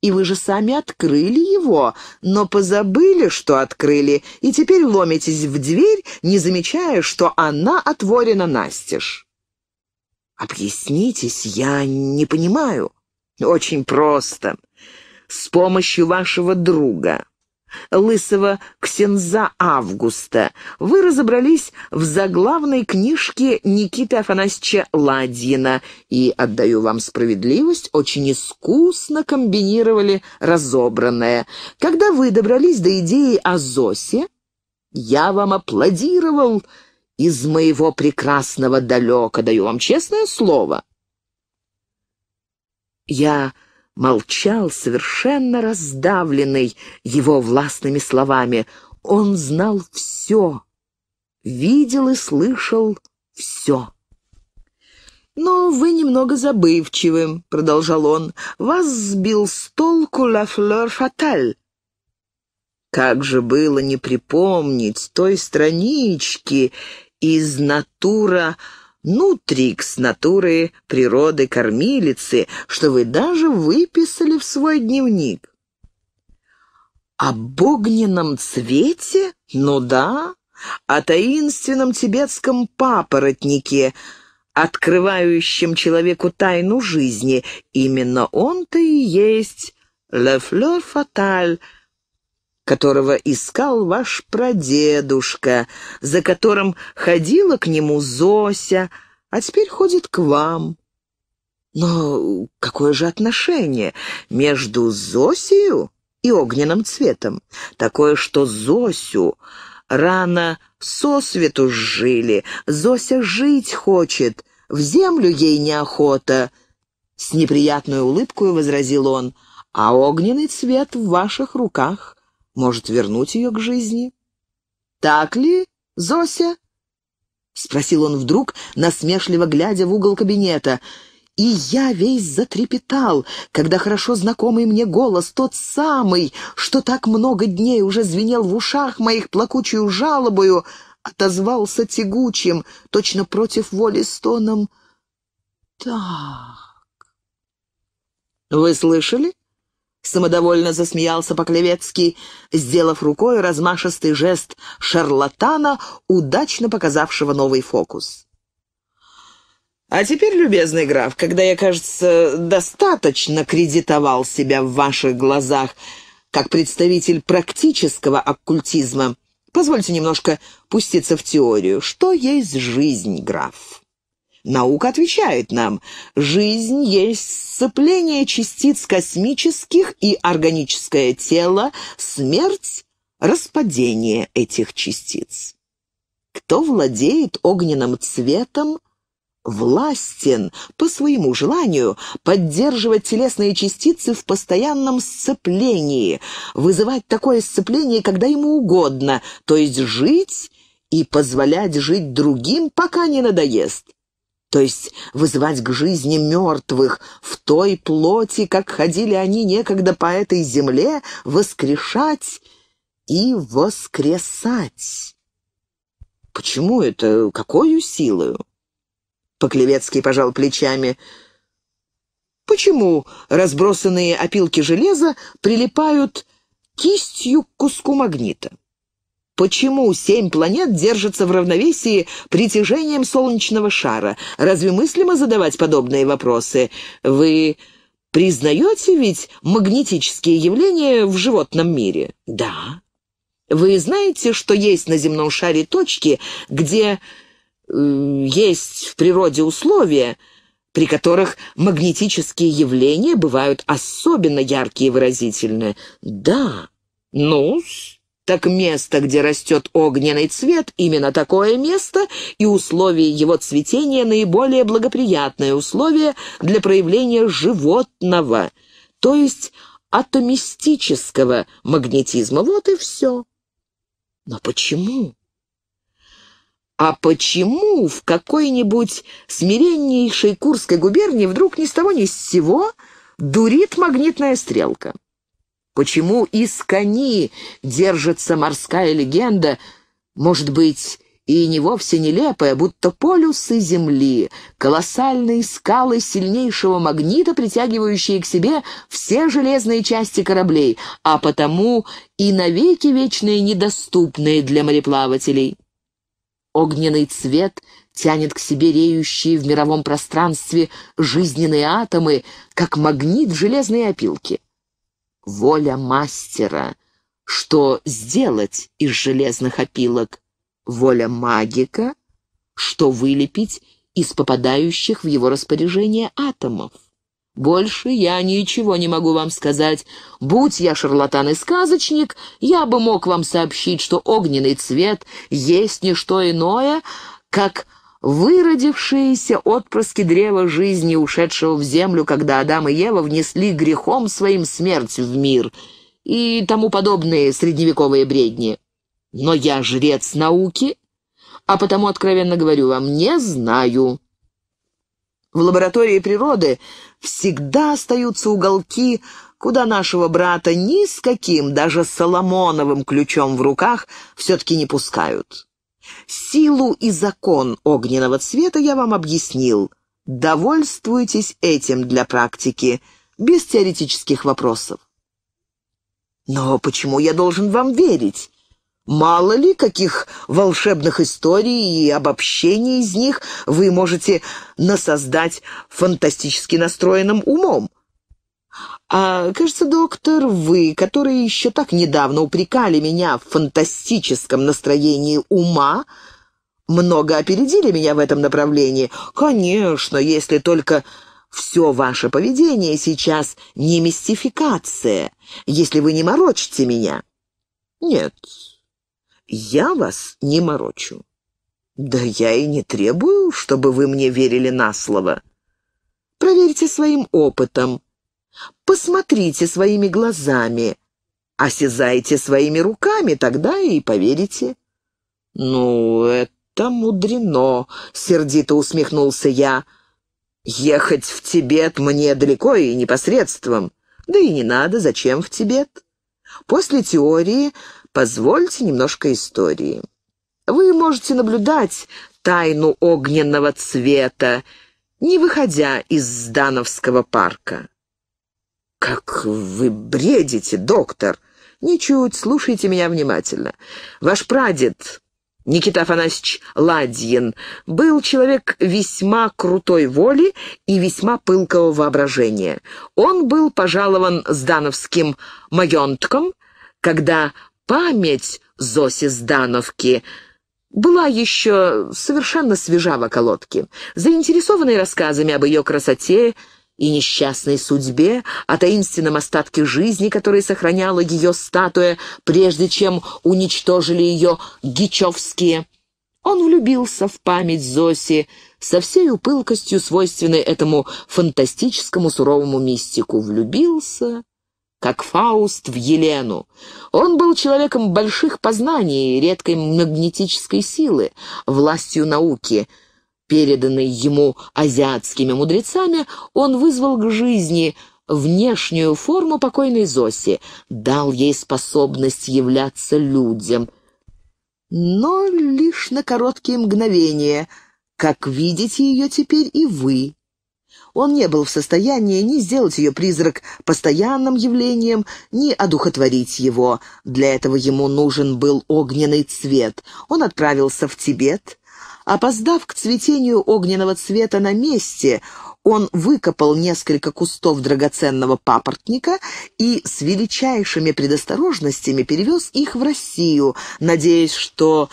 И вы же сами открыли его, но позабыли, что открыли, и теперь ломитесь в дверь, не замечая, что она отворена настежь. «Объяснитесь, я не понимаю». «Очень просто с помощью вашего друга, лысого ксенза Августа, вы разобрались в заглавной книжке Никиты Афанасьевича Ладьина и, отдаю вам справедливость, очень искусно комбинировали разобранное. Когда вы добрались до идеи о Зосе, я вам аплодировал из моего прекрасного далека, даю вам честное слово. Я молчал, совершенно раздавленный его властными словами. Он знал все, видел и слышал все. «Но «Ну, вы немного забывчивы», — продолжал он. «Вас сбил с толку ла флёр фаталь». Как же было не припомнить той странички из натура ну, трикс натуры, природы, кормилицы, что вы даже выписали в свой дневник. Об огненном цвете? Ну да. О таинственном тибетском папоротнике, открывающем человеку тайну жизни. Именно он-то и есть «Ле флёр фаталь», которого искал ваш прадедушка, за которым ходила к нему Зося, а теперь ходит к вам. Но какое же отношение между Зосию и огненным цветом? Такое, что Зосю рано сосвету жили, Зося жить хочет, в землю ей неохота. С неприятной улыбкой возразил он, а огненный цвет в ваших руках может вернуть ее к жизни. «Так ли, Зося?» — спросил он вдруг, насмешливо глядя в угол кабинета. И я весь затрепетал, когда хорошо знакомый мне голос, тот самый, что так много дней уже звенел в ушах моих плакучую жалобою, отозвался тягучим, точно против воли стоном. «Так...» «Вы слышали?» Самодовольно засмеялся Поклевецкий, сделав рукой размашистый жест шарлатана, удачно показавшего новый фокус. «А теперь, любезный граф, когда я, кажется, достаточно кредитовал себя в ваших глазах как представитель практического оккультизма, позвольте немножко пуститься в теорию. Что есть жизнь, граф?» Наука отвечает нам, жизнь есть сцепление частиц космических и органическое тело, смерть – распадение этих частиц. Кто владеет огненным цветом, властен по своему желанию поддерживать телесные частицы в постоянном сцеплении, вызывать такое сцепление, когда ему угодно, то есть жить и позволять жить другим, пока не надоест то есть вызвать к жизни мертвых в той плоти, как ходили они некогда по этой земле, воскрешать и воскресать. Почему это? Какую силою? Поклевецкий пожал плечами. Почему разбросанные опилки железа прилипают кистью к куску магнита? Почему семь планет держатся в равновесии притяжением солнечного шара? Разве мыслимо задавать подобные вопросы? Вы признаете ведь магнетические явления в животном мире? Да. Вы знаете, что есть на земном шаре точки, где э, есть в природе условия, при которых магнетические явления бывают особенно яркие и выразительные? Да. Ну, -с. Так место, где растет огненный цвет, именно такое место, и условия его цветения наиболее благоприятное условие для проявления животного, то есть атомистического магнетизма. Вот и все. Но почему? А почему в какой-нибудь смиреннейшей Курской губернии вдруг ни с того ни с сего дурит магнитная стрелка? Почему из кони держится морская легенда, может быть, и не вовсе нелепая, будто полюсы Земли, колоссальные скалы сильнейшего магнита, притягивающие к себе все железные части кораблей, а потому и навеки вечные недоступные для мореплавателей. Огненный цвет тянет к себе реющие в мировом пространстве жизненные атомы, как магнит в железной опилке воля мастера. Что сделать из железных опилок? Воля магика? Что вылепить из попадающих в его распоряжение атомов? Больше я ничего не могу вам сказать. Будь я шарлатан и сказочник, я бы мог вам сообщить, что огненный цвет есть не что иное, как выродившиеся отпрыски древа жизни, ушедшего в землю, когда Адам и Ева внесли грехом своим смерть в мир и тому подобные средневековые бредни. Но я жрец науки, а потому откровенно говорю вам, не знаю. В лаборатории природы всегда остаются уголки, куда нашего брата ни с каким, даже Соломоновым ключом в руках, все-таки не пускают. Силу и закон огненного цвета я вам объяснил. Довольствуйтесь этим для практики, без теоретических вопросов. Но почему я должен вам верить? Мало ли, каких волшебных историй и обобщений из них вы можете насоздать фантастически настроенным умом. А, кажется, доктор, вы, которые еще так недавно упрекали меня в фантастическом настроении ума, много опередили меня в этом направлении. Конечно, если только все ваше поведение сейчас не мистификация, если вы не морочите меня. Нет, я вас не морочу. Да я и не требую, чтобы вы мне верили на слово. Проверьте своим опытом. Посмотрите своими глазами, осязайте своими руками, тогда и поверите». «Ну, это мудрено», — сердито усмехнулся я. «Ехать в Тибет мне далеко и непосредством. Да и не надо, зачем в Тибет? После теории позвольте немножко истории. Вы можете наблюдать тайну огненного цвета, не выходя из Здановского парка. «Как вы бредите, доктор!» «Ничуть, слушайте меня внимательно. Ваш прадед, Никита Афанасьевич Ладьин, был человек весьма крутой воли и весьма пылкого воображения. Он был пожалован Здановским магентком, когда память Зоси Здановки была еще совершенно свежа в околотке. Заинтересованный рассказами об ее красоте и несчастной судьбе, о таинственном остатке жизни, который сохраняла ее статуя, прежде чем уничтожили ее гичевские. Он влюбился в память Зоси со всей упылкостью, свойственной этому фантастическому суровому мистику. Влюбился, как Фауст в Елену. Он был человеком больших познаний и редкой магнетической силы, властью науки — переданный ему азиатскими мудрецами, он вызвал к жизни внешнюю форму покойной Зоси, дал ей способность являться людям. Но лишь на короткие мгновения, как видите ее теперь и вы. Он не был в состоянии ни сделать ее призрак постоянным явлением, ни одухотворить его. Для этого ему нужен был огненный цвет. Он отправился в Тибет, Опоздав к цветению огненного цвета на месте, он выкопал несколько кустов драгоценного папоротника и с величайшими предосторожностями перевез их в Россию, надеясь, что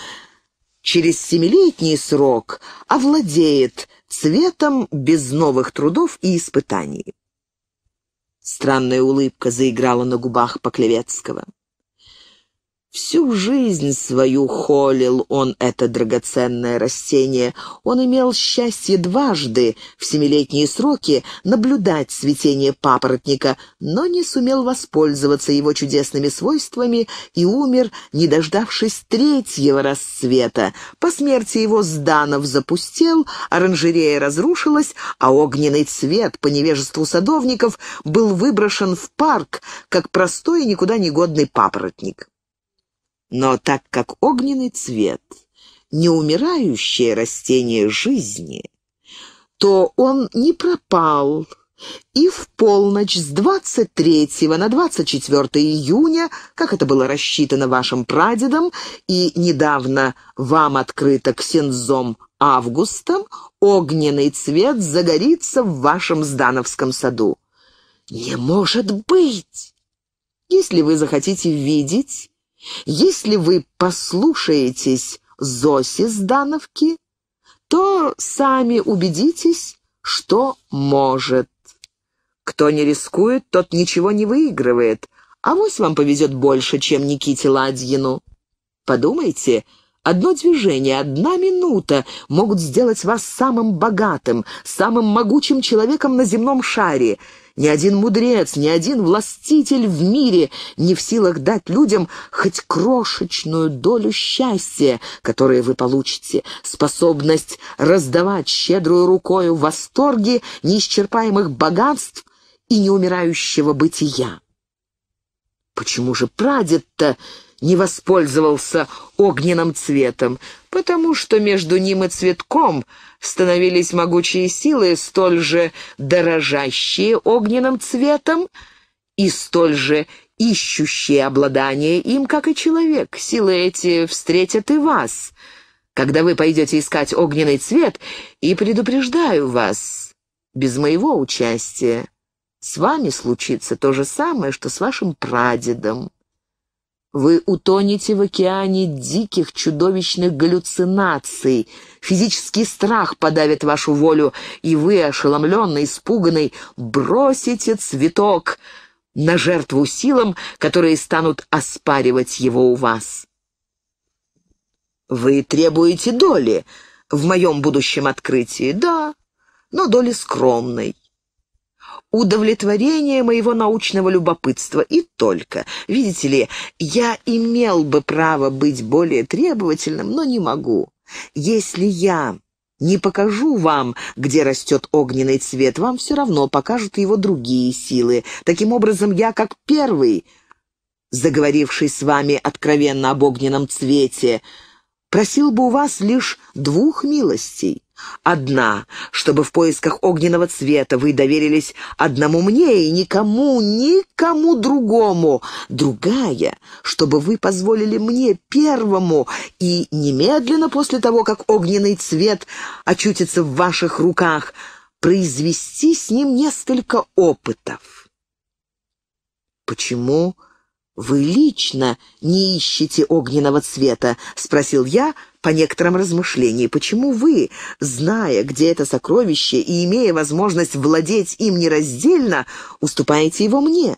через семилетний срок овладеет цветом без новых трудов и испытаний. Странная улыбка заиграла на губах Поклевецкого. Всю жизнь свою холил он это драгоценное растение. Он имел счастье дважды в семилетние сроки наблюдать цветение папоротника, но не сумел воспользоваться его чудесными свойствами и умер, не дождавшись третьего расцвета. По смерти его Зданов запустел, оранжерея разрушилась, а огненный цвет по невежеству садовников был выброшен в парк, как простой и никуда негодный папоротник. Но так как огненный цвет — неумирающее растение жизни, то он не пропал, и в полночь с 23 на 24 июня, как это было рассчитано вашим прадедом и недавно вам открыто ксензом августом, огненный цвет загорится в вашем Здановском саду. Не может быть! Если вы захотите видеть, если вы послушаетесь Зоси с Дановки, то сами убедитесь, что может. Кто не рискует, тот ничего не выигрывает, а вось вам повезет больше, чем Никите Ладьину. Подумайте, одно движение, одна минута могут сделать вас самым богатым, самым могучим человеком на земном шаре — ни один мудрец, ни один властитель в мире не в силах дать людям хоть крошечную долю счастья, которое вы получите, способность раздавать щедрую рукою восторги неисчерпаемых богатств и неумирающего бытия. Почему же прадед-то не воспользовался огненным цветом, потому что между ним и цветком становились могучие силы, столь же дорожащие огненным цветом и столь же ищущие обладание им, как и человек. Силы эти встретят и вас, когда вы пойдете искать огненный цвет, и предупреждаю вас, без моего участия, с вами случится то же самое, что с вашим прадедом. Вы утонете в океане диких чудовищных галлюцинаций. Физический страх подавит вашу волю, и вы, ошеломленный, испуганный, бросите цветок на жертву силам, которые станут оспаривать его у вас. Вы требуете доли в моем будущем открытии, да, но доли скромной удовлетворение моего научного любопытства. И только, видите ли, я имел бы право быть более требовательным, но не могу. Если я не покажу вам, где растет огненный цвет, вам все равно покажут его другие силы. Таким образом, я как первый, заговоривший с вами откровенно об огненном цвете, просил бы у вас лишь двух милостей одна, чтобы в поисках огненного цвета вы доверились одному мне и никому, никому другому. Другая, чтобы вы позволили мне первому и немедленно после того, как огненный цвет очутится в ваших руках, произвести с ним несколько опытов. Почему вы лично не ищете огненного цвета? — спросил я, — по некоторым размышлениям, почему вы, зная, где это сокровище и имея возможность владеть им нераздельно, уступаете его мне?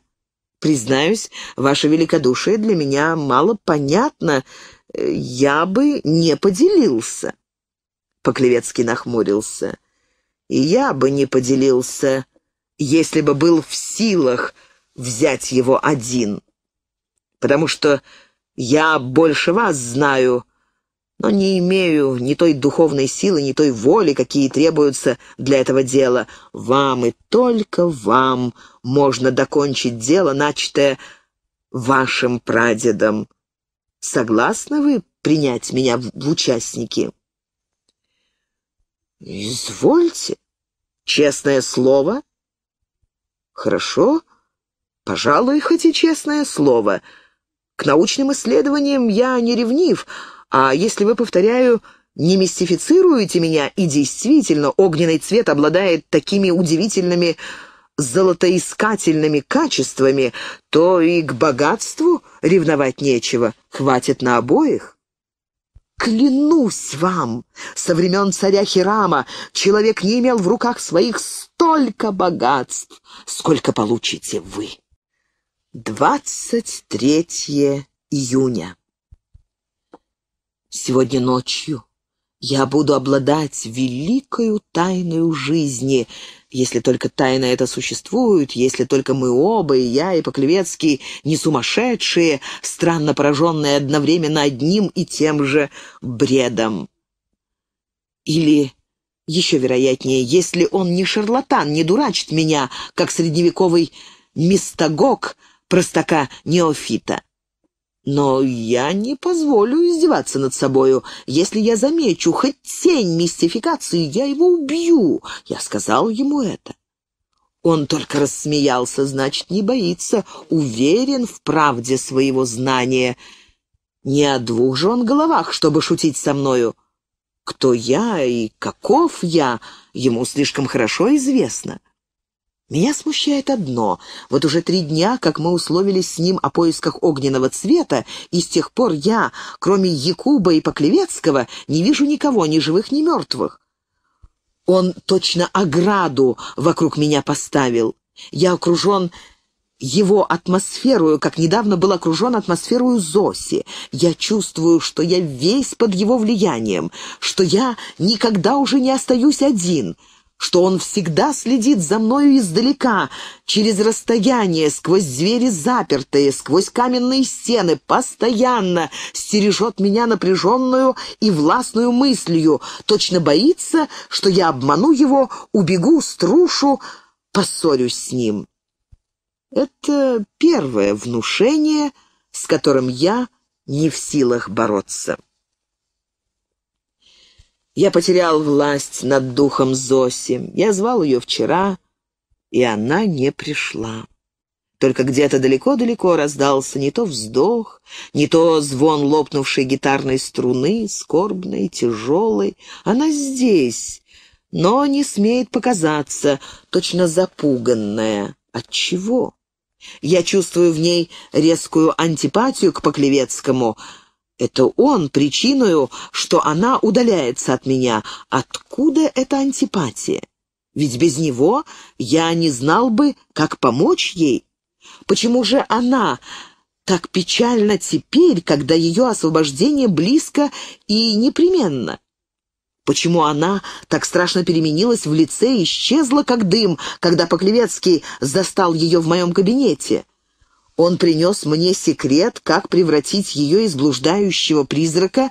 Признаюсь, ваше великодушие для меня мало понятно, я бы не поделился. Поклевецкий нахмурился. И я бы не поделился, если бы был в силах взять его один. Потому что я больше вас знаю, — но не имею ни той духовной силы, ни той воли, какие требуются для этого дела. Вам и только вам можно докончить дело, начатое вашим прадедом. Согласны вы принять меня в участники?» «Извольте. Честное слово?» «Хорошо. Пожалуй, хоть и честное слово. К научным исследованиям я не ревнив». А если вы, повторяю, не мистифицируете меня, и действительно огненный цвет обладает такими удивительными золотоискательными качествами, то и к богатству ревновать нечего, хватит на обоих. Клянусь вам, со времен царя Хирама человек не имел в руках своих столько богатств, сколько получите вы. 23 июня. Сегодня ночью я буду обладать великою тайною жизни, если только тайна эта существует, если только мы оба, и я, и Поклевецкий, не сумасшедшие, странно пораженные одновременно одним и тем же бредом. Или, еще вероятнее, если он не шарлатан, не дурачит меня, как средневековый мистагог простака Неофита. Но я не позволю издеваться над собою. Если я замечу хоть тень мистификации, я его убью. Я сказал ему это. Он только рассмеялся, значит, не боится, уверен в правде своего знания. Не о двух же он головах, чтобы шутить со мною. Кто я и каков я, ему слишком хорошо известно. Меня смущает одно. Вот уже три дня, как мы условились с ним о поисках огненного цвета, и с тех пор я, кроме Якуба и Поклевецкого, не вижу никого, ни живых, ни мертвых. Он точно ограду вокруг меня поставил. Я окружен его атмосферою, как недавно был окружен атмосферою Зоси. Я чувствую, что я весь под его влиянием, что я никогда уже не остаюсь один — что он всегда следит за мною издалека, через расстояние, сквозь двери запертые, сквозь каменные стены, постоянно стережет меня напряженную и властную мыслью, точно боится, что я обману его, убегу, струшу, поссорюсь с ним. Это первое внушение, с которым я не в силах бороться. Я потерял власть над духом Зоси. Я звал ее вчера, и она не пришла. Только где-то далеко-далеко раздался не то вздох, не то звон лопнувшей гитарной струны, скорбной, тяжелой. Она здесь, но не смеет показаться, точно запуганная. От чего? Я чувствую в ней резкую антипатию к Поклевецкому — это он причиною, что она удаляется от меня. Откуда эта антипатия? Ведь без него я не знал бы, как помочь ей. Почему же она так печально теперь, когда ее освобождение близко и непременно? Почему она так страшно переменилась в лице и исчезла, как дым, когда Поклевецкий застал ее в моем кабинете? Он принес мне секрет, как превратить ее из блуждающего призрака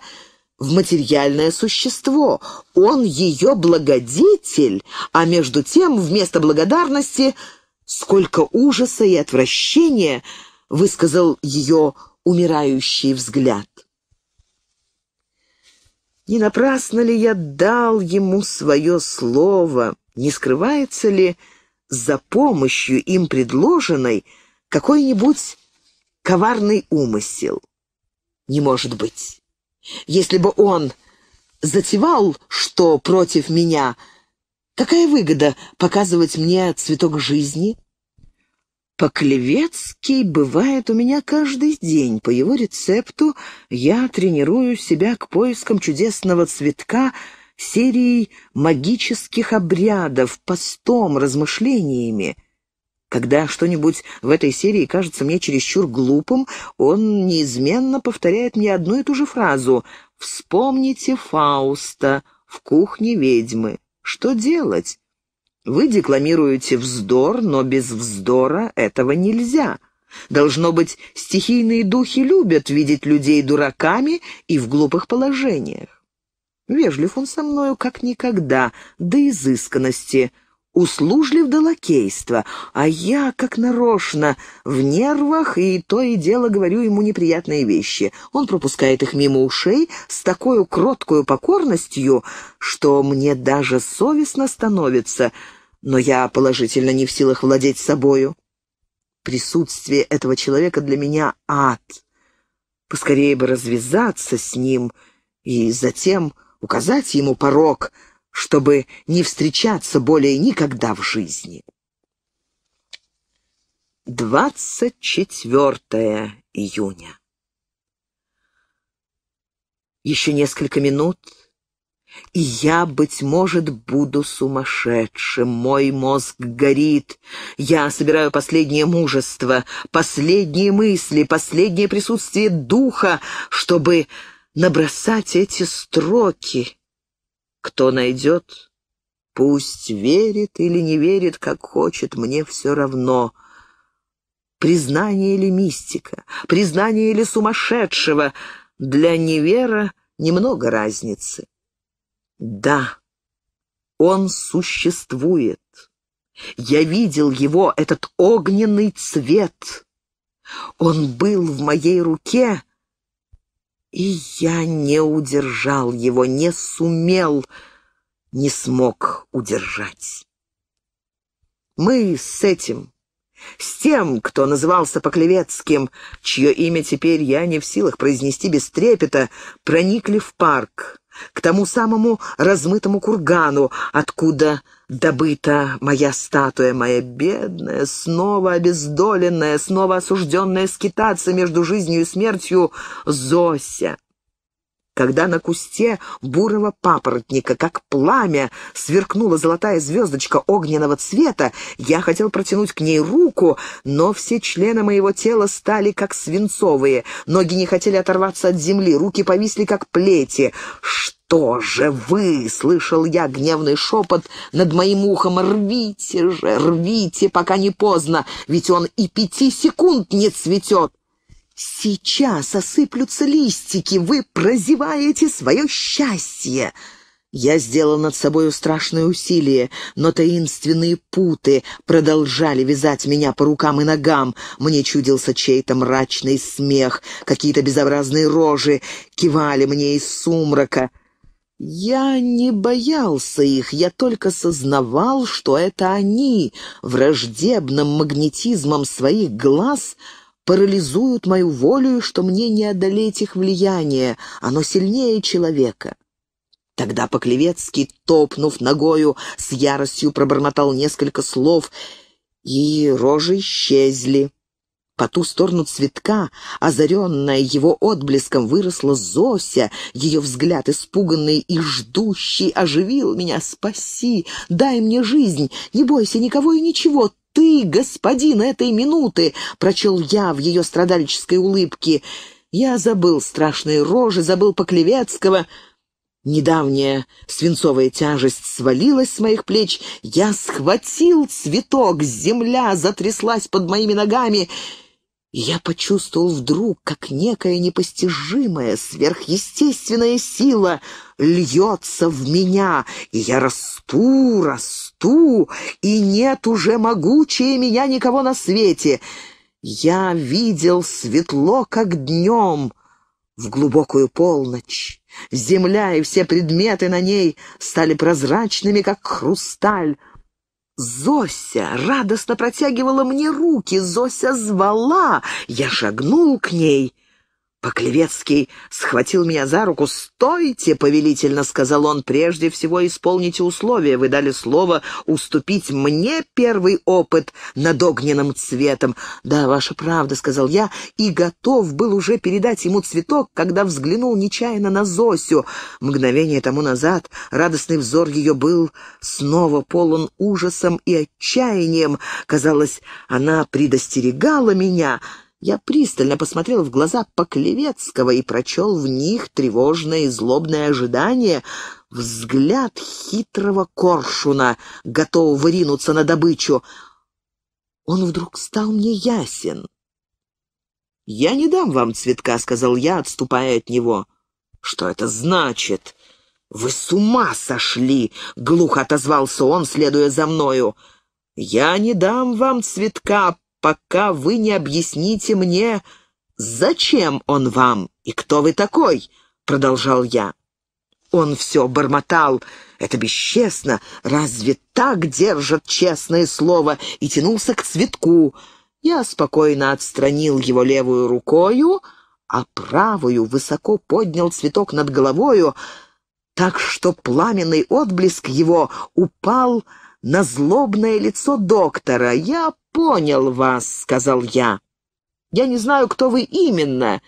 в материальное существо. Он ее благодетель, а между тем вместо благодарности сколько ужаса и отвращения высказал ее умирающий взгляд. Не напрасно ли я дал ему свое слово? Не скрывается ли за помощью им предложенной какой-нибудь коварный умысел. Не может быть. Если бы он затевал, что против меня, какая выгода показывать мне цветок жизни? Поклевецкий бывает у меня каждый день. По его рецепту я тренирую себя к поискам чудесного цветка серией магических обрядов, постом, размышлениями. Когда что-нибудь в этой серии кажется мне чересчур глупым, он неизменно повторяет мне одну и ту же фразу «Вспомните Фауста в кухне ведьмы». Что делать? Вы декламируете вздор, но без вздора этого нельзя. Должно быть, стихийные духи любят видеть людей дураками и в глупых положениях. Вежлив он со мною как никогда, до изысканности — услужлив до лакейства, а я, как нарочно, в нервах и то и дело говорю ему неприятные вещи. Он пропускает их мимо ушей с такой кроткой покорностью, что мне даже совестно становится, но я положительно не в силах владеть собою. Присутствие этого человека для меня ад. Поскорее бы развязаться с ним и затем указать ему порог — чтобы не встречаться более никогда в жизни. 24 июня. Еще несколько минут, и я, быть может, буду сумасшедшим. Мой мозг горит. Я собираю последнее мужество, последние мысли, последнее присутствие духа, чтобы набросать эти строки кто найдет, пусть верит или не верит, как хочет, мне все равно. Признание или мистика, признание или сумасшедшего, для невера немного разницы. Да, он существует. Я видел его, этот огненный цвет. Он был в моей руке, и я не удержал его, не сумел, не смог удержать. Мы с этим, с тем, кто назывался Поклевецким, чье имя теперь я не в силах произнести без трепета, проникли в парк, к тому самому размытому кургану, откуда добыта моя статуя, моя бедная, снова обездоленная, снова осужденная скитаться между жизнью и смертью Зося. Когда на кусте бурого папоротника, как пламя, сверкнула золотая звездочка огненного цвета, я хотел протянуть к ней руку, но все члены моего тела стали как свинцовые, ноги не хотели оторваться от земли, руки повисли как плети. Что? «Что же вы?» — слышал я гневный шепот над моим ухом. «Рвите же, рвите, пока не поздно, ведь он и пяти секунд не цветет!» «Сейчас осыплются листики, вы прозеваете свое счастье!» Я сделал над собою страшное усилие, но таинственные путы продолжали вязать меня по рукам и ногам. Мне чудился чей-то мрачный смех, какие-то безобразные рожи кивали мне из сумрака. Я не боялся их, я только сознавал, что это они враждебным магнетизмом своих глаз парализуют мою волю, что мне не одолеть их влияние, оно сильнее человека. Тогда Поклевецкий, топнув ногою, с яростью пробормотал несколько слов, и рожи исчезли. По ту сторону цветка, озаренная его отблеском, выросла Зося. Ее взгляд, испуганный и ждущий, оживил меня. «Спаси! Дай мне жизнь! Не бойся никого и ничего! Ты, господин этой минуты!» — прочел я в ее страдальческой улыбке. Я забыл страшные рожи, забыл Поклевецкого. Недавняя свинцовая тяжесть свалилась с моих плеч. Я схватил цветок, земля затряслась под моими ногами — я почувствовал вдруг, как некая непостижимая, сверхъестественная сила льется в меня, и я расту, расту, и нет уже могучее меня никого на свете. Я видел светло, как днем, в глубокую полночь. Земля и все предметы на ней стали прозрачными, как хрусталь, Зося радостно протягивала мне руки, Зося звала. Я шагнул к ней Поклевецкий схватил меня за руку. «Стойте!» — повелительно сказал он. «Прежде всего исполните условия. Вы дали слово уступить мне первый опыт над огненным цветом». «Да, ваша правда», — сказал я, и готов был уже передать ему цветок, когда взглянул нечаянно на Зосю. Мгновение тому назад радостный взор ее был снова полон ужасом и отчаянием. Казалось, она предостерегала меня — я пристально посмотрел в глаза Поклевецкого и прочел в них тревожное и злобное ожидание, взгляд хитрого коршуна, готового ринуться на добычу. Он вдруг стал мне ясен. «Я не дам вам цветка», — сказал я, отступая от него. «Что это значит?» «Вы с ума сошли!» — глухо отозвался он, следуя за мною. «Я не дам вам цветка, пока вы не объясните мне, зачем он вам и кто вы такой», — продолжал я. Он все бормотал. «Это бесчестно! Разве так держат честное слово?» и тянулся к цветку. Я спокойно отстранил его левую рукою, а правую высоко поднял цветок над головою, так что пламенный отблеск его упал на злобное лицо доктора. Я понял вас», — сказал я. «Я не знаю, кто вы именно,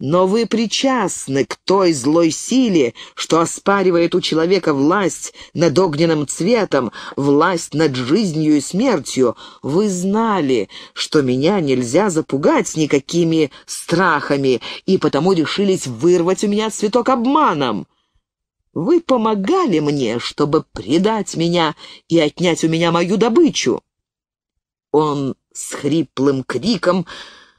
но вы причастны к той злой силе, что оспаривает у человека власть над огненным цветом, власть над жизнью и смертью. Вы знали, что меня нельзя запугать никакими страхами, и потому решились вырвать у меня цветок обманом. Вы помогали мне, чтобы предать меня и отнять у меня мою добычу. Он с хриплым криком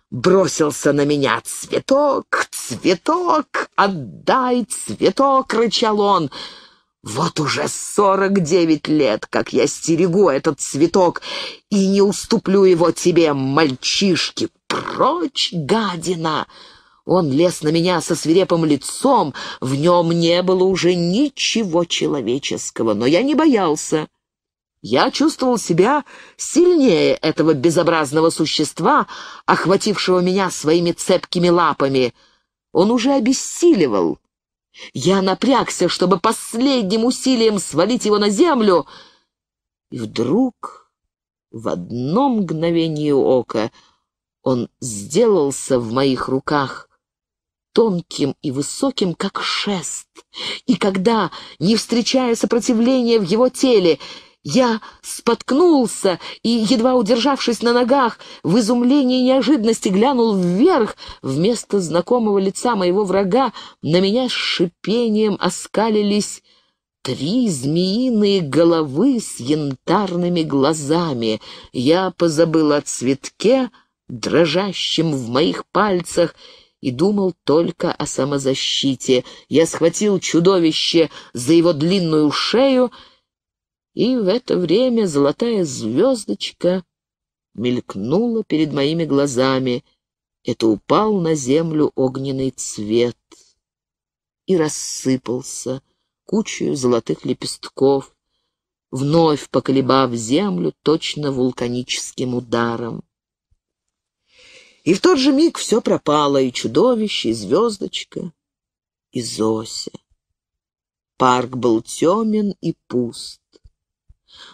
бросился на меня. «Цветок! Цветок! Отдай цветок!» — рычал он. «Вот уже сорок девять лет, как я стерегу этот цветок и не уступлю его тебе, мальчишки! Прочь, гадина!» Он лез на меня со свирепым лицом, в нем не было уже ничего человеческого, но я не боялся. Я чувствовал себя сильнее этого безобразного существа, охватившего меня своими цепкими лапами. Он уже обессиливал. Я напрягся, чтобы последним усилием свалить его на землю, и вдруг в одно мгновение ока он сделался в моих руках тонким и высоким, как шест, и когда, не встречая сопротивления в его теле, я споткнулся и, едва удержавшись на ногах, в изумлении и неожиданности глянул вверх. Вместо знакомого лица моего врага на меня с шипением оскалились три змеиные головы с янтарными глазами. Я позабыл о цветке, дрожащем в моих пальцах, и думал только о самозащите. Я схватил чудовище за его длинную шею — и в это время золотая звездочка мелькнула перед моими глазами. Это упал на землю огненный цвет и рассыпался кучей золотых лепестков, вновь поколебав землю точно вулканическим ударом. И в тот же миг все пропало, и чудовище, и звездочка, и Зося. Парк был темен и пуст.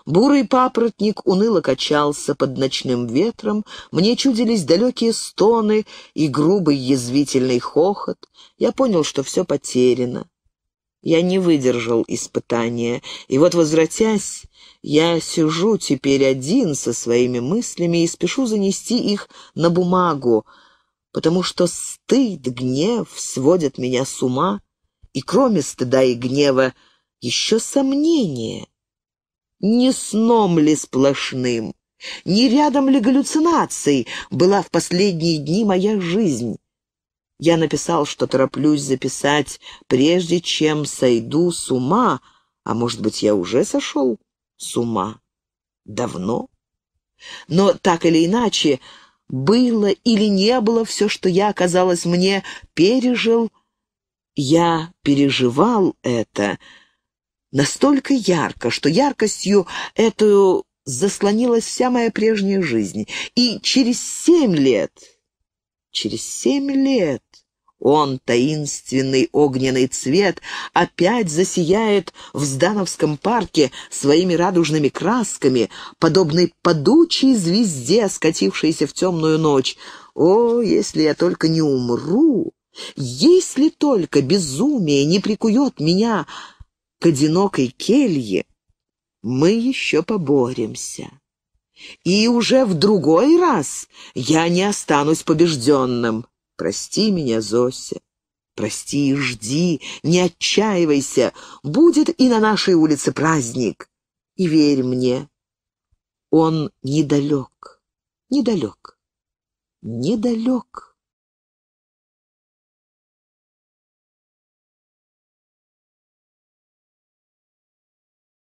Бурый папоротник уныло качался под ночным ветром, мне чудились далекие стоны и грубый язвительный хохот. Я понял, что все потеряно. Я не выдержал испытания, и вот, возвратясь, я сижу теперь один со своими мыслями и спешу занести их на бумагу, потому что стыд, гнев сводят меня с ума, и кроме стыда и гнева еще сомнения не сном ли сплошным, не рядом ли галлюцинаций была в последние дни моя жизнь. Я написал, что тороплюсь записать, прежде чем сойду с ума, а может быть, я уже сошел с ума. Давно. Но так или иначе, было или не было все, что я, казалось мне, пережил, я переживал это — настолько ярко, что яркостью эту заслонилась вся моя прежняя жизнь. И через семь лет, через семь лет он, таинственный огненный цвет, опять засияет в Здановском парке своими радужными красками, подобной падучей звезде, скатившейся в темную ночь. О, если я только не умру! Если только безумие не прикует меня к одинокой келье, мы еще поборемся. И уже в другой раз я не останусь побежденным. Прости меня, Зося. Прости и жди, не отчаивайся. Будет и на нашей улице праздник. И верь мне, он недалек, недалек, недалек.